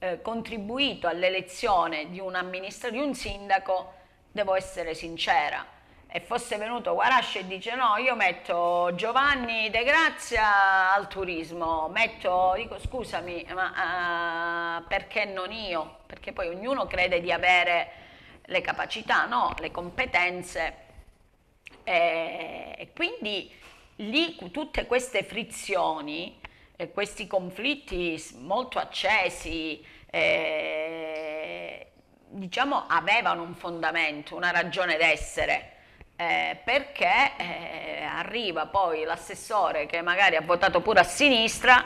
eh, contribuito all'elezione di un, di un sindaco, devo essere sincera, e fosse venuto Guarasce e dice no, io metto Giovanni De Grazia al turismo, metto, dico scusami, ma uh, perché non io? Perché poi ognuno crede di avere le capacità, no, le competenze e, e quindi lì tutte queste frizioni, eh, questi conflitti molto accesi, eh, diciamo avevano un fondamento, una ragione d'essere eh, perché eh, arriva poi l'assessore che magari ha votato pure a sinistra,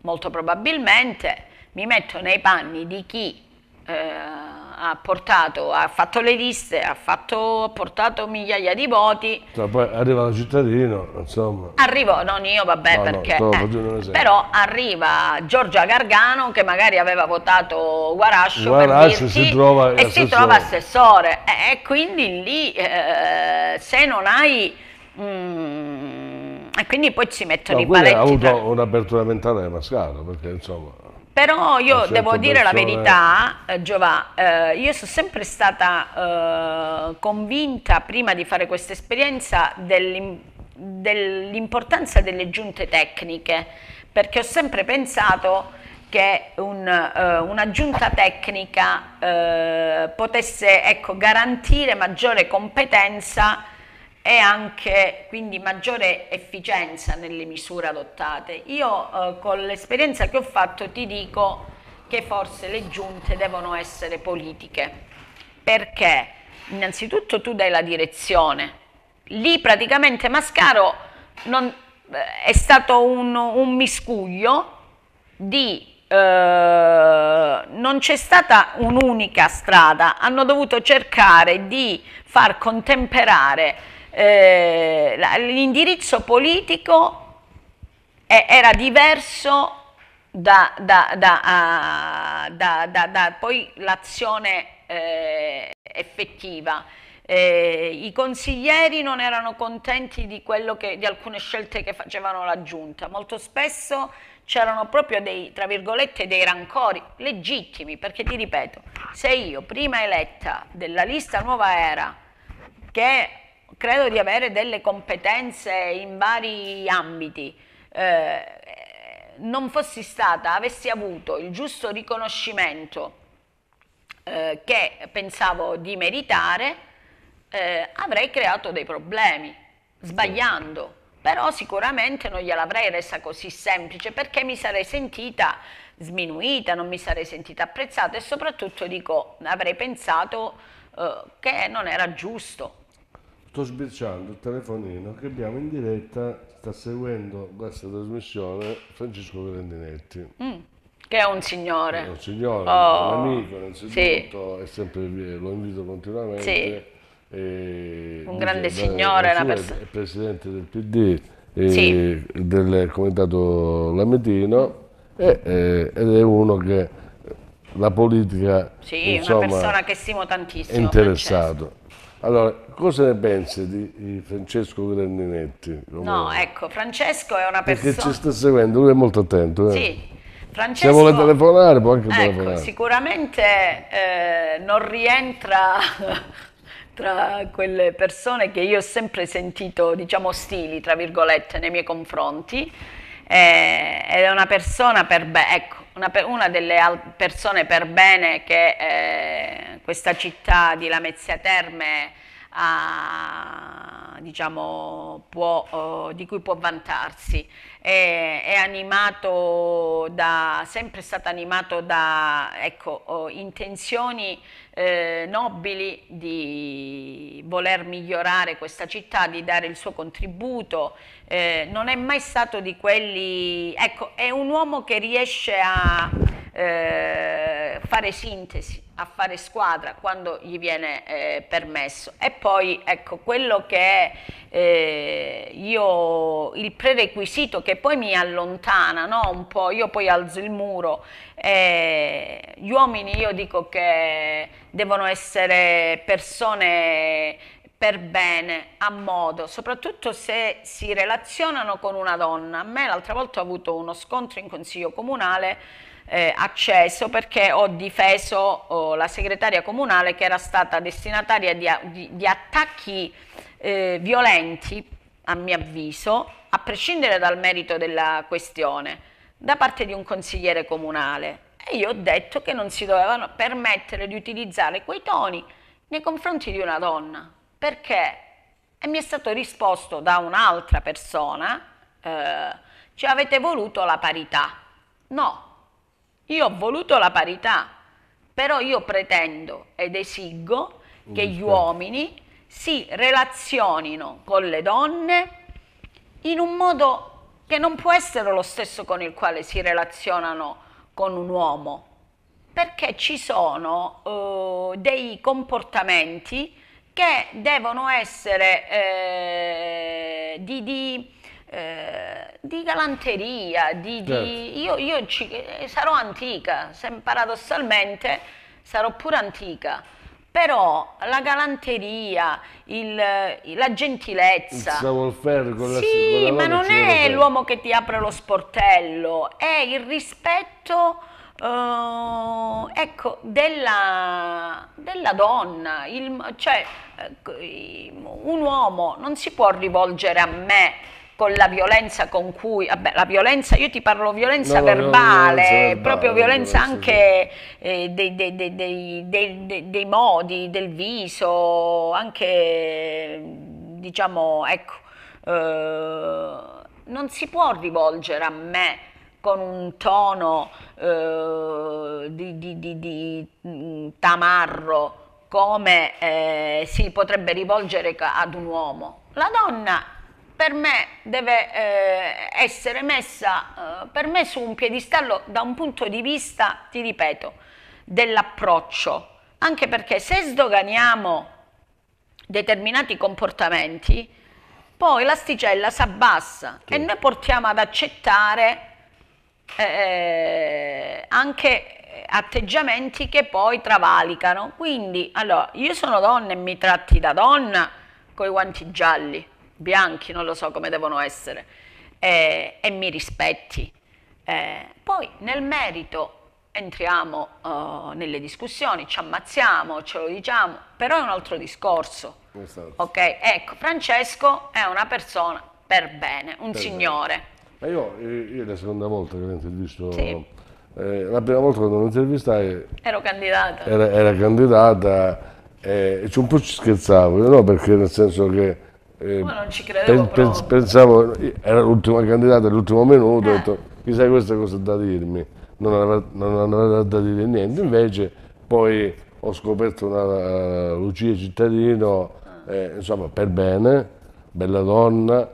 molto probabilmente mi metto nei panni di chi eh, ha portato, ha fatto le liste, ha, fatto, ha portato migliaia di voti. No, cioè, poi arriva la cittadino, insomma. Arrivò, non io, vabbè, no, perché... No, eh, però arriva Giorgia Gargano che magari aveva votato Guarascio, Guarascio per dirti, si trova e assessore. si trova assessore. E eh, quindi lì, eh, se non hai... Mh, mm, e quindi poi ci mettono no, i paletti. Ha avuto un'apertura mentale da mascara, perché insomma però io certo devo dire la verità, eh, Giova, eh, io sono sempre stata eh, convinta prima di fare questa esperienza dell'importanza delle giunte tecniche, perché ho sempre pensato che un, eh, una giunta tecnica eh, potesse ecco, garantire maggiore competenza e anche quindi maggiore efficienza nelle misure adottate. Io eh, con l'esperienza che ho fatto ti dico che forse le giunte devono essere politiche, perché innanzitutto tu dai la direzione, lì praticamente Mascaro non, eh, è stato un, un miscuglio di eh, non c'è stata un'unica strada, hanno dovuto cercare di far contemperare eh, l'indirizzo politico è, era diverso da, da, da, da poi l'azione eh, effettiva. Eh, I consiglieri non erano contenti di, che, di, alcune scelte che facevano la giunta, molto spesso c'erano proprio dei, tra virgolette, dei rancori legittimi, perché ti ripeto, se io prima eletta della lista Nuova Era, che credo di avere delle competenze in vari ambiti. Eh, non fossi stata, avessi avuto il giusto riconoscimento eh, che pensavo di meritare, eh, avrei creato dei problemi, sbagliando, però sicuramente non gliel'avrei resa così semplice perché mi sarei sentita sminuita, non mi sarei sentita apprezzata e soprattutto dico, avrei pensato eh, che non era giusto sto sbirciando il telefonino che abbiamo in diretta, sta seguendo questa trasmissione Francesco Grandinetti. Mm, che è un signore. È un signore, oh. un amico innanzitutto, sì. sempre, lo invito continuamente. Sì. E, un grande dice, signore, una persona. È presidente del PD, sì. del comitato Lametino e, e, ed è uno che la politica... Sì, insomma, una persona che stimo tantissimo. È interessato. Francesco. Allora, cosa ne pensi di Francesco Grandinetti? No, ecco, Francesco è una persona... Perché ci sta seguendo, lui è molto attento. Eh? Sì, Francesco, Se vuole telefonare può anche ecco, telefonare. Sicuramente eh, non rientra tra quelle persone che io ho sempre sentito, diciamo, ostili, tra virgolette, nei miei confronti. Eh, ed è una persona per bene, ecco, una, una, delle persone per bene che eh, questa città di Lamezia Terme ha, diciamo, può, oh, di cui può vantarsi. È, è animato da, sempre stato animato da ecco, oh, intenzioni eh, nobili di voler migliorare questa città, di dare il suo contributo, eh, non è mai stato di quelli, ecco, è un uomo che riesce a eh, fare sintesi, a fare squadra quando gli viene eh, permesso. E poi, ecco, quello che è eh, io, il prerequisito che poi mi allontana no? un po', io poi alzo il muro eh, gli uomini io dico che devono essere persone per bene, a modo, soprattutto se si relazionano con una donna. A me l'altra volta ho avuto uno scontro in consiglio comunale eh, acceso perché ho difeso oh, la segretaria comunale che era stata destinataria di, di, di attacchi eh, violenti, a mio avviso, a prescindere dal merito della questione da parte di un consigliere comunale e io ho detto che non si dovevano permettere di utilizzare quei toni nei confronti di una donna, perché? E mi è stato risposto da un'altra persona, eh, cioè avete voluto la parità. No, io ho voluto la parità, però io pretendo ed esigo che gli uomini si relazionino con le donne in un modo che non può essere lo stesso con il quale si relazionano con un uomo, perché ci sono eh, dei comportamenti che devono essere eh, di, di, eh, di, galanteria, di, certo. io, io ci, sarò antica, paradossalmente sarò pure antica però la galanteria, il, la gentilezza. Il savolferro con la Sì, con la ma non è l'uomo che ti apre lo sportello, è il rispetto uh, ecco, della, della donna. Il, cioè, eh, un uomo non si può rivolgere a me con la violenza con cui, vabbè, la violenza, io ti parlo violenza no, verbale, no, violenza proprio violenza anche eh, dei, modi, del viso, anche diciamo, ecco, eh, non si può rivolgere a me con un tono eh, di, di, di, di, mm, tamarro come eh, si potrebbe rivolgere ad un uomo. La donna per me deve eh, essere messa eh, per me su un piedistallo da un punto di vista, ti ripeto, dell'approccio, anche perché se sdoganiamo determinati comportamenti, poi l'asticella si abbassa sì. e noi portiamo ad accettare eh, eh, anche atteggiamenti che poi travalicano. Quindi, allora, io sono donna e mi tratti da donna con i guanti gialli bianchi, non lo so come devono essere, eh, e mi rispetti. Eh, poi nel merito entriamo uh, nelle discussioni, ci ammazziamo, ce lo diciamo, però è un altro discorso. Ok, ecco, Francesco è una persona per bene, un per signore. Bene. Io, eh, io, è la seconda volta che l'ho intervistato. Sì. Eh, la prima volta quando l'ho intervistato Ero candidata. Era, era candidata eh, e eh, un po' ci scherzavo, no? Perché nel senso che eh, Ma non ci credevo pen, pen, Pensavo, era l'ultima candidata l'ultimo minuto, eh. ho detto, chissà questa cosa da dirmi, non aveva, da dire niente, invece poi ho scoperto una uh, Lucia Cittadino, ah. eh, insomma, per bene, bella donna,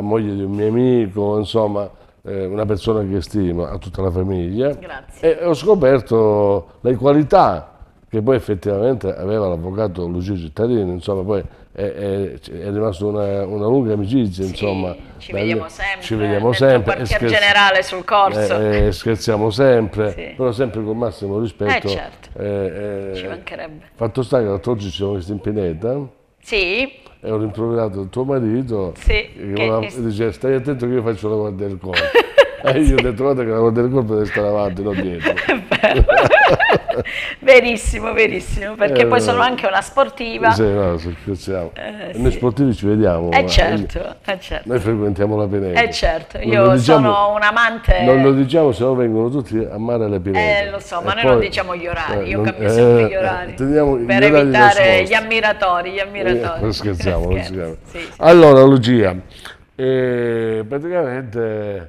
moglie di un mio amico, insomma, eh, una persona che stimo, a tutta la famiglia. Grazie. E ho scoperto le qualità che poi effettivamente aveva l'avvocato Lucia Cittadino, insomma, poi è, è, è rimasta una, una, lunga amicizia, sì, insomma. Ci belle, vediamo eh, sempre. Ci vediamo sempre. Quartier scherz- generale sul corso. Eh, eh, scherziamo sempre, sì. però sempre con massimo rispetto. Eh, certo. Eh, eh, ci mancherebbe. Fatto sta che l'altro oggi ci siamo visti in Pineta. Sì e ho rimproverato il tuo marito sì, che, che voleva, dice stai attento che io faccio la guardia del corpo E eh, io ho detto guarda che la Corte dei Conti deve stare avanti, non dietro. verissimo, verissimo, perché eh, poi sono anche una sportiva. Sì, no, scherziamo. Eh, sì. Noi sportivi ci vediamo. Eh certo, eh, certo. Noi frequentiamo la Pineta. Eh certo, non io diciamo, sono un amante. Non lo diciamo, se no vengono tutti a mare le Pineta. Eh lo so, ma e noi non diciamo gli orari, eh, io non, cambio sempre gli eh, orari. Teniamo, per gli evitare gli ammiratori, gli ammiratori. non scherziamo, non scherzo. Sì, sì. Allora Lucia, praticamente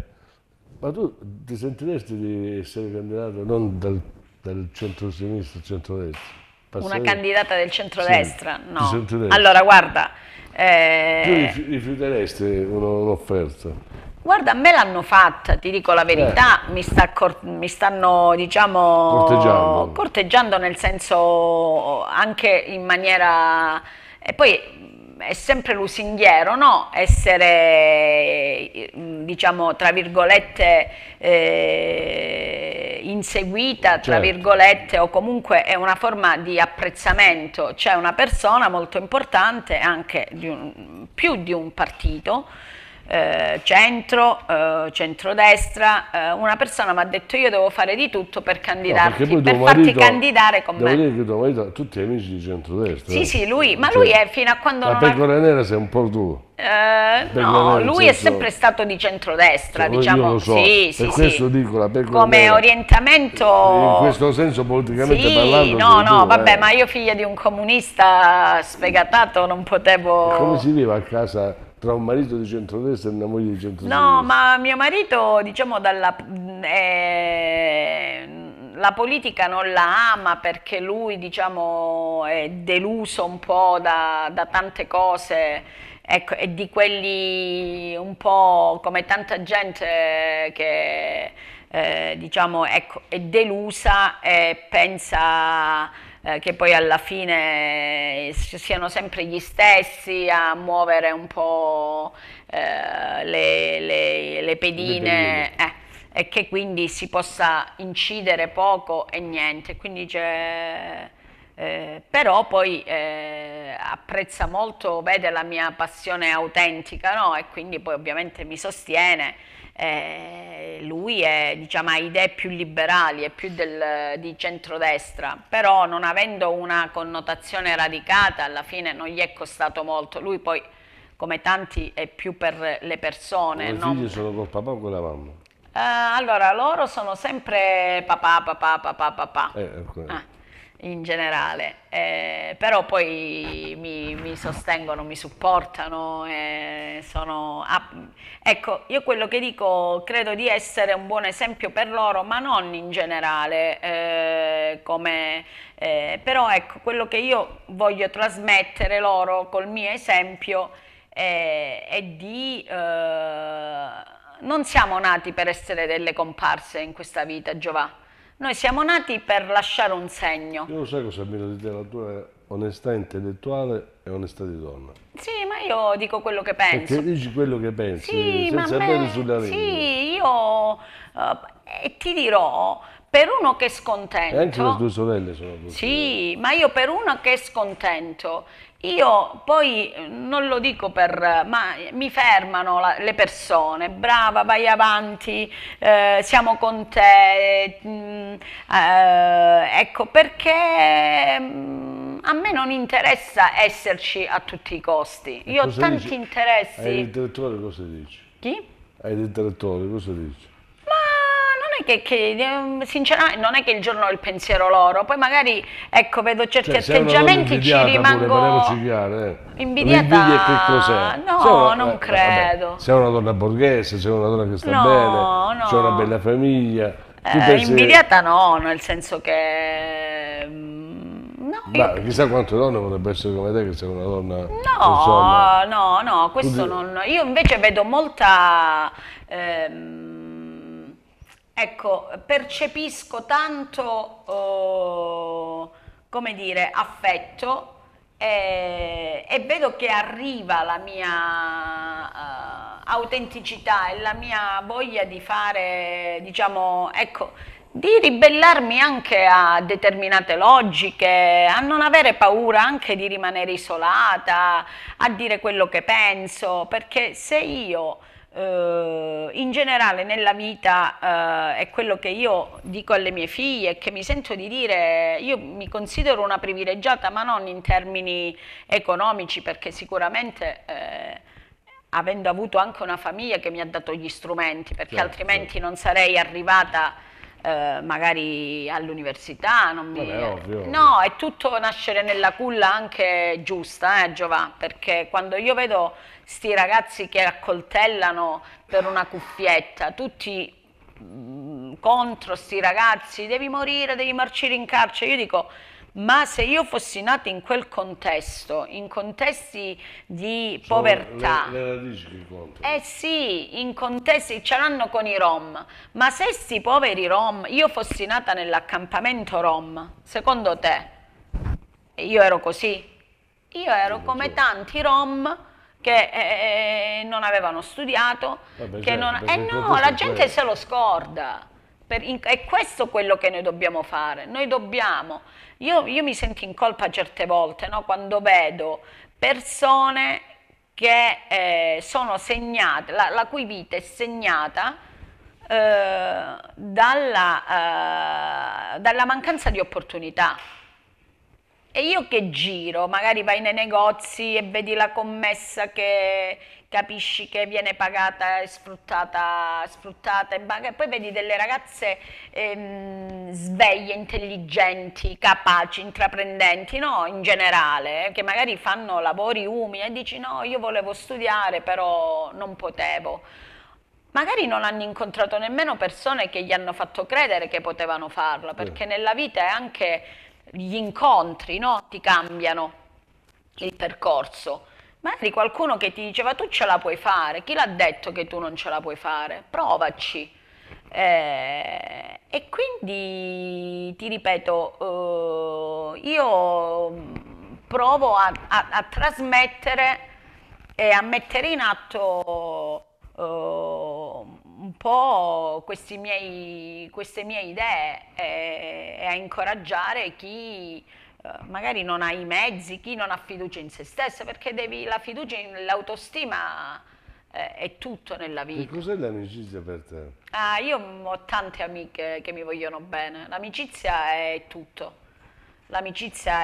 ma tu ti sentiresti di essere candidato non dal, dal centro-sinistra al centro-destra? Passerei... Una candidata del centrodestra? Sì, no. Allora, guarda... Eh... Tu rifiuteresti un'offerta? Guarda, me l'hanno fatta, ti dico la verità, eh. mi, sta mi, stanno diciamo, corteggiando. corteggiando nel senso anche in maniera... E poi è sempre lusinghiero no? essere, mm, diciamo, tra virgolette, eh, inseguita, certo. virgolette, o comunque è una forma di apprezzamento. C'è una persona molto importante, anche di un, più di un partito, eh, centro, eh, centrodestra, eh, una persona mi ha detto io devo fare di tutto per candidarti, no, per farti candidare con devo me. Devo dire che tuo marito ha tutti amici di centrodestra. Sì, eh. sì, lui, ma cioè, lui è fino a quando... La pecora ha... nera sei un po' tu. Eh, no, lui senso... è sempre stato di centrodestra, cioè, diciamo. Io so, sì, sì, questo sì. dico la pecora Come nera, orientamento... In questo senso politicamente sì, parlando... No, no, tu, vabbè, eh. ma io figlia di un comunista sfegatato non potevo... Come si vive a casa tra un marito di centrodestra e una moglie di centrodestra? No, ma mio marito, diciamo, dalla, eh, la politica non la ama perché lui, diciamo, è deluso un po' da, da tante cose. Ecco, e di quelli un po' come tanta gente che eh, diciamo, ecco, è delusa e pensa eh, che poi alla fine eh, siano sempre gli stessi a muovere un po' eh, le, le, le, pedine. Le eh, e che quindi si possa incidere poco e niente, quindi c'è eh, però poi eh, apprezza molto, vede la mia passione autentica no? e quindi poi ovviamente mi sostiene. Eh, lui è, diciamo, ha idee più liberali, è più del, di centrodestra, però non avendo una connotazione radicata alla fine non gli è costato molto. Lui poi, come tanti, è più per le persone. I figli sono col papà o con la mamma? Eh, allora, loro sono sempre papà, papà, papà, papà. Eh, okay. ah in generale, eh, però poi mi, mi, sostengono, mi supportano, eh, sono... Ah, ecco, io quello che dico credo di essere un buon esempio per loro, ma non in generale, eh, come, eh, però ecco, quello che io voglio trasmettere loro col mio esempio eh, è di eh, non siamo nati per essere delle comparse in questa vita, Giovanni. Noi siamo nati per lasciare un segno. Io lo sai cosa ammiro di te, la tua onestà intellettuale e onestà di donna. Sì, ma io dico quello che penso. Perché dici quello che pensi, sì, senza me, sulla lingua. Sì, io eh, ti dirò, per uno che è scontento... E anche le tue sorelle sono così. Sì, eh. ma io per uno che è scontento io poi eh, non lo dico per, ma mi fermano la, le persone, brava, vai avanti, eh, siamo con te, mm, eh, ecco perché mm, a me non interessa esserci a tutti i costi, io ho tanti dici? interessi. Hai il direttore cosa dici? Chi? Hai il direttore cosa dici? sai che, che, ehm, sinceramente ah, non è che il giorno ho il pensiero loro, poi magari ecco, vedo certi cioè, atteggiamenti ci rimango pure, eh. invidiata. Che no, una, non eh, credo. Vabbè, sei una donna borghese, sei una donna che sta no, bene, no. c'è una bella famiglia. Eh, invidiata no, nel senso che mm, No, Ma io... chissà quante donne potrebbero essere come te, che sei una donna. No, insomma, no, no, questo non. Io invece vedo molta. Ehm ecco, percepisco tanto, oh, come dire, affetto e, eh, e, vedo che arriva la mia uh, autenticità e la mia voglia di fare, diciamo, ecco, di ribellarmi anche a determinate logiche, a non avere paura anche di rimanere isolata, a dire quello che penso, perché se io eh, in generale nella vita eh, è quello che io dico alle mie figlie, e che mi sento di dire, io mi considero una privilegiata, ma non in termini economici, perché sicuramente... Eh, avendo avuto anche una famiglia che mi ha dato gli strumenti, perché certo, altrimenti certo. non sarei arrivata eh, magari all'università, non mi... Vabbè, ovvio, no, è tutto nascere nella culla anche giusta, eh Giovanni, perché quando io vedo questi ragazzi che accoltellano per una cuffietta, tutti mm, contro sti ragazzi, devi morire, devi marcire in carcere, io dico ma se io fossi nata in quel contesto, in contesti di povertà, le, le radici che contano. Eh sì, in contesti ce l'hanno con i rom, ma se questi poveri rom, io fossi nata nell'accampamento rom, secondo te io ero così? Io ero come tanti rom che eh, eh, non avevano studiato, Vabbè, che certo, non... Eh no, la gente se lo scorda. Per, in, è questo quello che noi dobbiamo fare, noi dobbiamo, io, io mi sento in colpa certe volte no? quando vedo persone che eh, sono segnate, la, la, cui vita è segnata eh, dalla, eh, dalla mancanza di opportunità. E io che giro, magari vai nei negozi e vedi la commessa che capisci che viene pagata e sfruttata, sfruttata e poi vedi delle ragazze ehm, sveglie, intelligenti, capaci, intraprendenti, no? in generale, eh, che magari fanno lavori umili e dici no, io volevo studiare però non potevo. Magari non hanno incontrato nemmeno persone che gli hanno fatto credere che potevano farlo, perché nella vita è anche gli incontri, no? Ti cambiano il percorso. Magari qualcuno che ti diceva tu ce la puoi fare, chi l'ha detto che tu non ce la puoi fare? Provaci. Eh, e quindi ti ripeto, eh, io provo a, a, a, trasmettere e a mettere in atto eh, po' miei, queste mie idee e, eh, e a incoraggiare chi eh, magari non ha i mezzi, chi non ha fiducia in se stessa, perché devi, la fiducia in l'autostima eh, è tutto nella vita. E cos'è l'amicizia per te? Ah, io ho tante amiche che mi vogliono bene, l'amicizia è tutto. L'amicizia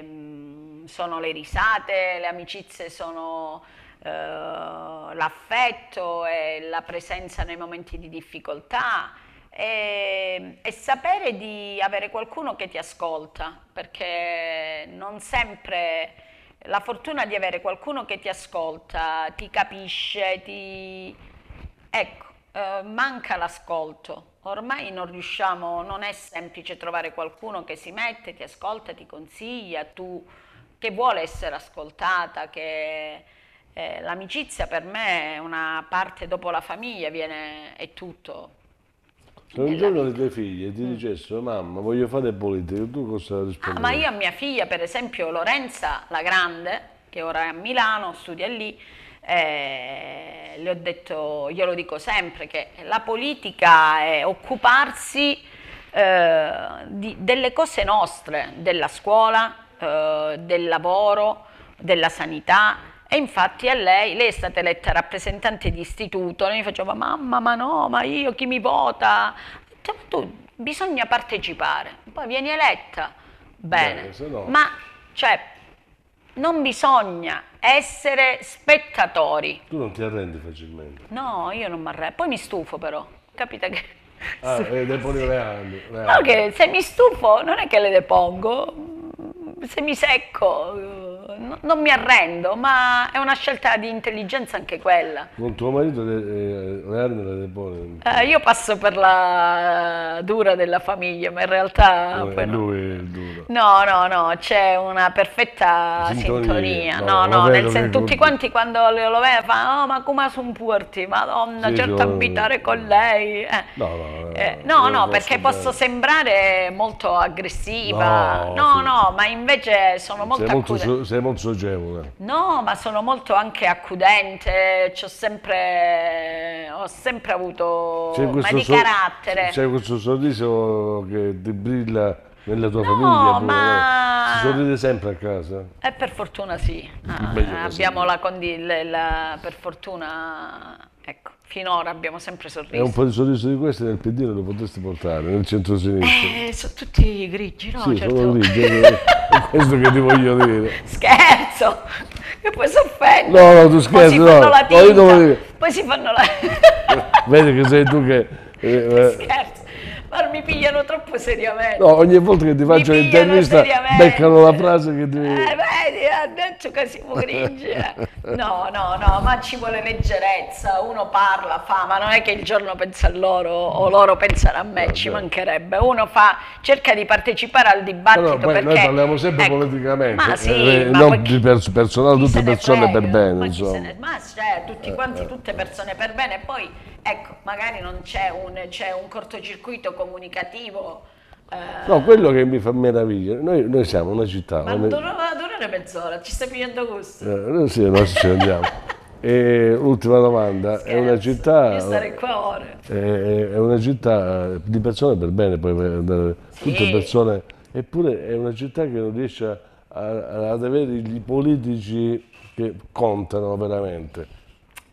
mm, sono le risate, le amicizie sono eh, l'affetto e la presenza nei momenti di difficoltà e, e, sapere di avere qualcuno che ti ascolta, perché non sempre la fortuna di avere qualcuno che ti ascolta, ti capisce, ti... Ecco, eh, manca l'ascolto. Ormai non riusciamo, non è semplice trovare qualcuno che si mette, ti ascolta, ti consiglia, tu che vuole essere ascoltata, che eh, l'amicizia per me è una parte dopo la famiglia, viene, è tutto. Se un giorno le tue figlie ti mm. dicessero mamma voglio fare politica, tu cosa rispondi? Ah, ma io a mia figlia, per esempio Lorenza la Grande, che ora è a Milano, studia lì, eh, le ho detto, io lo dico sempre, che la politica è occuparsi eh, di, delle cose nostre, della scuola, eh, del lavoro, della sanità, e infatti a lei, lei è stata eletta rappresentante di istituto, lei mi faceva mamma ma no, ma io chi mi vota? Cioè, ma tu bisogna partecipare, poi vieni eletta, bene, bene no... ma cioè non bisogna essere spettatori. Tu non ti arrendi facilmente. No, io non mi arrendo, poi mi stufo però, capita che... Ah, eh, le deponi le reali. No, che se mi stufo non è che le depongo, se mi secco no, non mi arrendo, ma è una scelta di intelligenza anche quella. Con tuo marito eh, Lerner De Bone? Eh, io passo per la dura della famiglia, ma in realtà... Eh, lui no. è il duro. No, no, no, c'è una perfetta sintonia. sintonia. No, no, nel senso, tutti quanti quando lo vedono fanno, oh, ma come sono puerti, madonna, sì, certo abitare con lei. Eh. No, no, eh, no, no perché posso, posso sembrare molto aggressiva. No, no, sì. no ma invece sono molto, molto accusata gente molto agevole. No, ma sono molto anche accudente, ho sempre, ho sempre avuto, un di carattere. C'è questo sorriso che ti brilla nella tua no, famiglia? Ma... Si sorride sempre a casa? Eh, per fortuna sì. Ah, abbiamo la, la, per fortuna Ecco, finora abbiamo sempre sorriso. E un po' di sorriso di questo nel PD lo potresti portare, nel centro-sinistra. Eh, sono tutti grigi, no? Sì, certo. sono grigi, è questo che ti voglio dire. Scherzo, che poi soffendo. No, no, tu scherzi, poi no. La tinta, Poi si fanno la... Vedi che sei tu che... Eh, eh. scherzo. Ma mi pigliano troppo seriamente. No, ogni volta che ti faccio l'intervista beccano la frase che ti... Eh, vedi, ha detto che siamo grigia. Eh. No, no, no, ma ci vuole leggerezza, uno parla, fa, ma non è che il giorno pensa a loro o loro pensano a me, Vabbè. ci mancherebbe. Uno fa, cerca di partecipare al dibattito no, no, perché... Noi parliamo sempre ecco, politicamente, ma eh, sì, eh, ma non di pers personale, tutte persone frega, per bene, insomma. Ne, ma cioè, tutti quanti, tutte persone per bene, e poi, ecco, magari non c'è un, un cortocircuito comunicativo No, eh, quello che mi fa meraviglia, noi, noi siamo una città. Ma una... durava, durava mezz'ora, ci stai pigliando gusto. Eh, sì, noi ci andiamo. E l'ultima domanda, Scherzo, è una città... Io starei qua ore. È, è, una città di persone per bene, poi per, sì. tutte persone... Eppure è una città che non riesce a, a, ad avere i politici che contano veramente.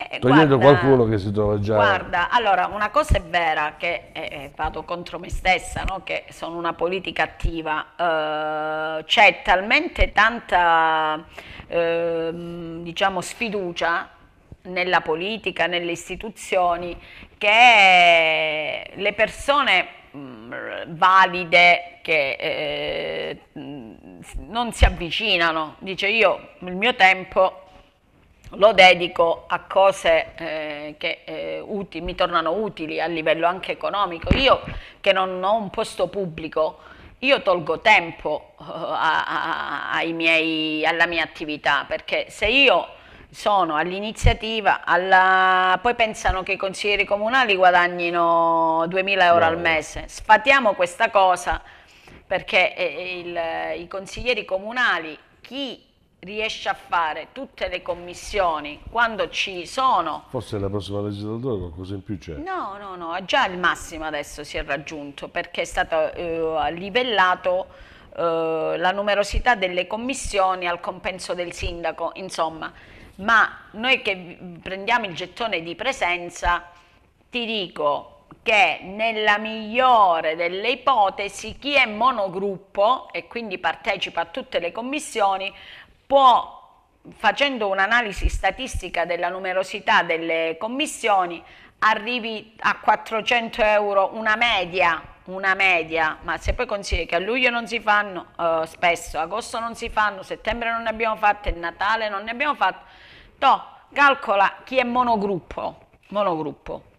Eh, Togliendo guarda, qualcuno che si trova già... Guarda, allora, una cosa è vera, che eh, eh vado contro me stessa, no? che sono una politica attiva, eh, c'è talmente tanta, ehm, diciamo, sfiducia nella politica, nelle istituzioni, che le persone mh, mm, valide che eh, mm, non si avvicinano, dice io il mio tempo lo dedico a cose eh, che eh, uti, mi tornano utili a livello anche economico. Io che non ho un posto pubblico, io tolgo tempo eh, a, a, miei, alla mia attività, perché se io sono all'iniziativa, alla... poi pensano che i consiglieri comunali guadagnino 2.000 euro no. al mese, sfatiamo questa cosa perché eh, il, i consiglieri comunali, chi riesce a fare tutte le commissioni quando ci sono. Forse la prossima legislatura qualcosa in più c'è. No, no, no, già il massimo adesso si è raggiunto perché è stato eh, livellato eh, la numerosità delle commissioni al compenso del sindaco, insomma, ma noi che prendiamo il gettone di presenza ti dico che nella migliore delle ipotesi chi è monogruppo e quindi partecipa a tutte le commissioni può, facendo un'analisi statistica della numerosità delle commissioni, arrivi a 400 euro una media, una media, ma se poi consigli che a luglio non si fanno eh, spesso, agosto non si fanno, settembre non ne abbiamo fatte, Natale non ne abbiamo fatte, to, calcola chi è monogruppo, monogruppo.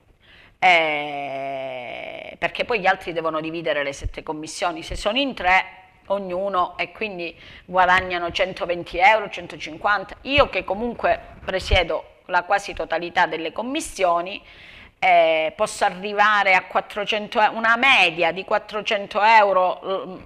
Eh, perché poi gli altri devono dividere le sette commissioni, se sono in tre ognuno e quindi guadagnano 120 euro, 150. Io che comunque presiedo la quasi totalità delle commissioni, eh, posso arrivare a 400 euro, una media di 400 euro mm,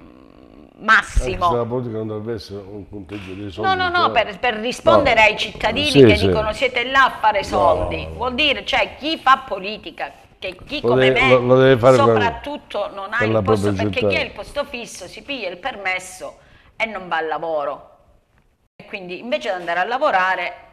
massimo. la politica non deve essere un conteggio dei soldi. No, no, no, cioè- per, per rispondere no. ai cittadini sì, che sì. dicono siete là a fare soldi. no, Vuol dire, cioè, chi fa politica, che chi lo come me lo, lo fare soprattutto per, non ha il posto, perché chi ha il posto fisso si piglia il permesso e non va al lavoro. E quindi invece di andare a lavorare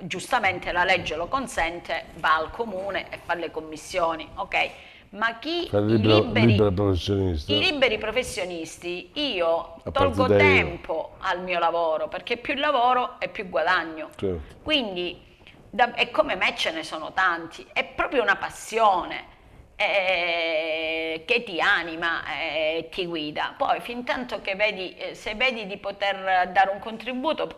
giustamente la legge lo consente, va al comune e fa le commissioni, ok? Ma chi libero, i, liberi, i liberi professionisti, io a tolgo tempo io. al mio lavoro, perché più lavoro e più guadagno. Certo. Quindi da, e come me ce ne sono tanti, è proprio una passione eh, che ti anima eh, e eh, ti guida. Poi fin tanto che vedi, eh, se vedi di poter dare un contributo,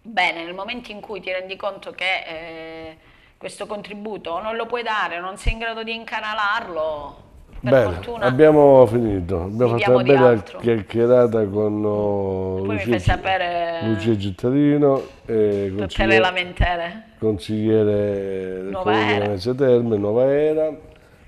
bene, nel momento in cui ti rendi conto che eh, questo contributo non lo puoi dare, non sei in grado di incanalarlo, per bene, fortuna, abbiamo finito, abbiamo fatto una bella altro. chiacchierata con mm. oh, Lucia, Lucia Cittadino e tutte le lamentere consigliere del Comune di Venezia Terme, Nuova Era,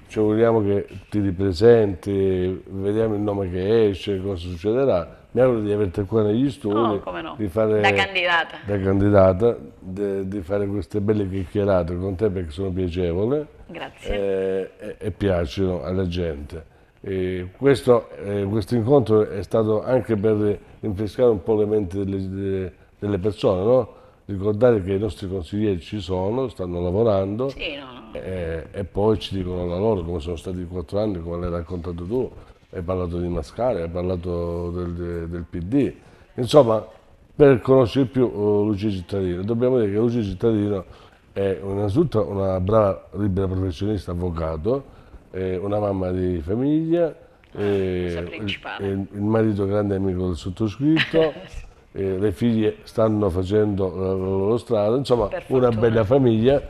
ci auguriamo che ti ripresenti, vediamo il nome che esce, cosa succederà. Mi auguro di averti qua negli studi, no, oh, no. di fare, da candidata, da candidata de, di fare queste belle chiacchierate con te perché sono piacevole eh, e, e, piacciono alla gente. E questo, eh, questo incontro è stato anche per rinfrescare un po' le menti delle, delle persone, no? ricordare che i nostri consiglieri ci sono, stanno lavorando sì, no. e, e, poi ci dicono la loro come sono stati i quattro anni, come l'hai raccontato tu, hai parlato di Mascari, hai parlato del, del PD, insomma per conoscere più uh, eh, Lucia Cittadino. Dobbiamo dire che Lucia Cittadino è innanzitutto una brava, libera professionista, avvocato, una mamma di famiglia, eh, il, il marito grande amico del sottoscritto. eh, le figlie stanno facendo la, la loro strada, insomma una bella famiglia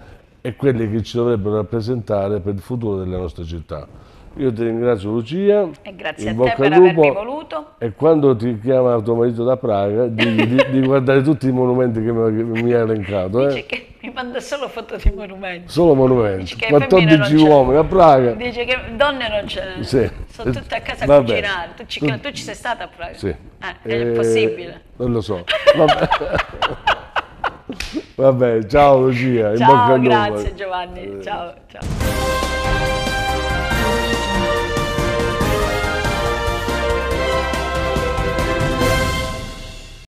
e quelli che ci dovrebbero rappresentare per il futuro della nostra città. Io ti ringrazio Lucia. E grazie a te per avermi voluto. E quando ti chiama tuo marito da Praga, digli di, di, guardare tutti i monumenti che mi, mi ha elencato. Dice eh. che mi manda solo foto di monumenti. Solo monumenti. 14 uomini a Praga. Dice che donne non c'è. Sì. Sono tutte a casa a cucinare. Tu ci, tu ci, sei stata a Praga? Sì. Ah, è eh, possibile. Non lo so. Vabbè. Vabbè ciao Lucia. Ciao, grazie Giovanni. Ciao, ciao.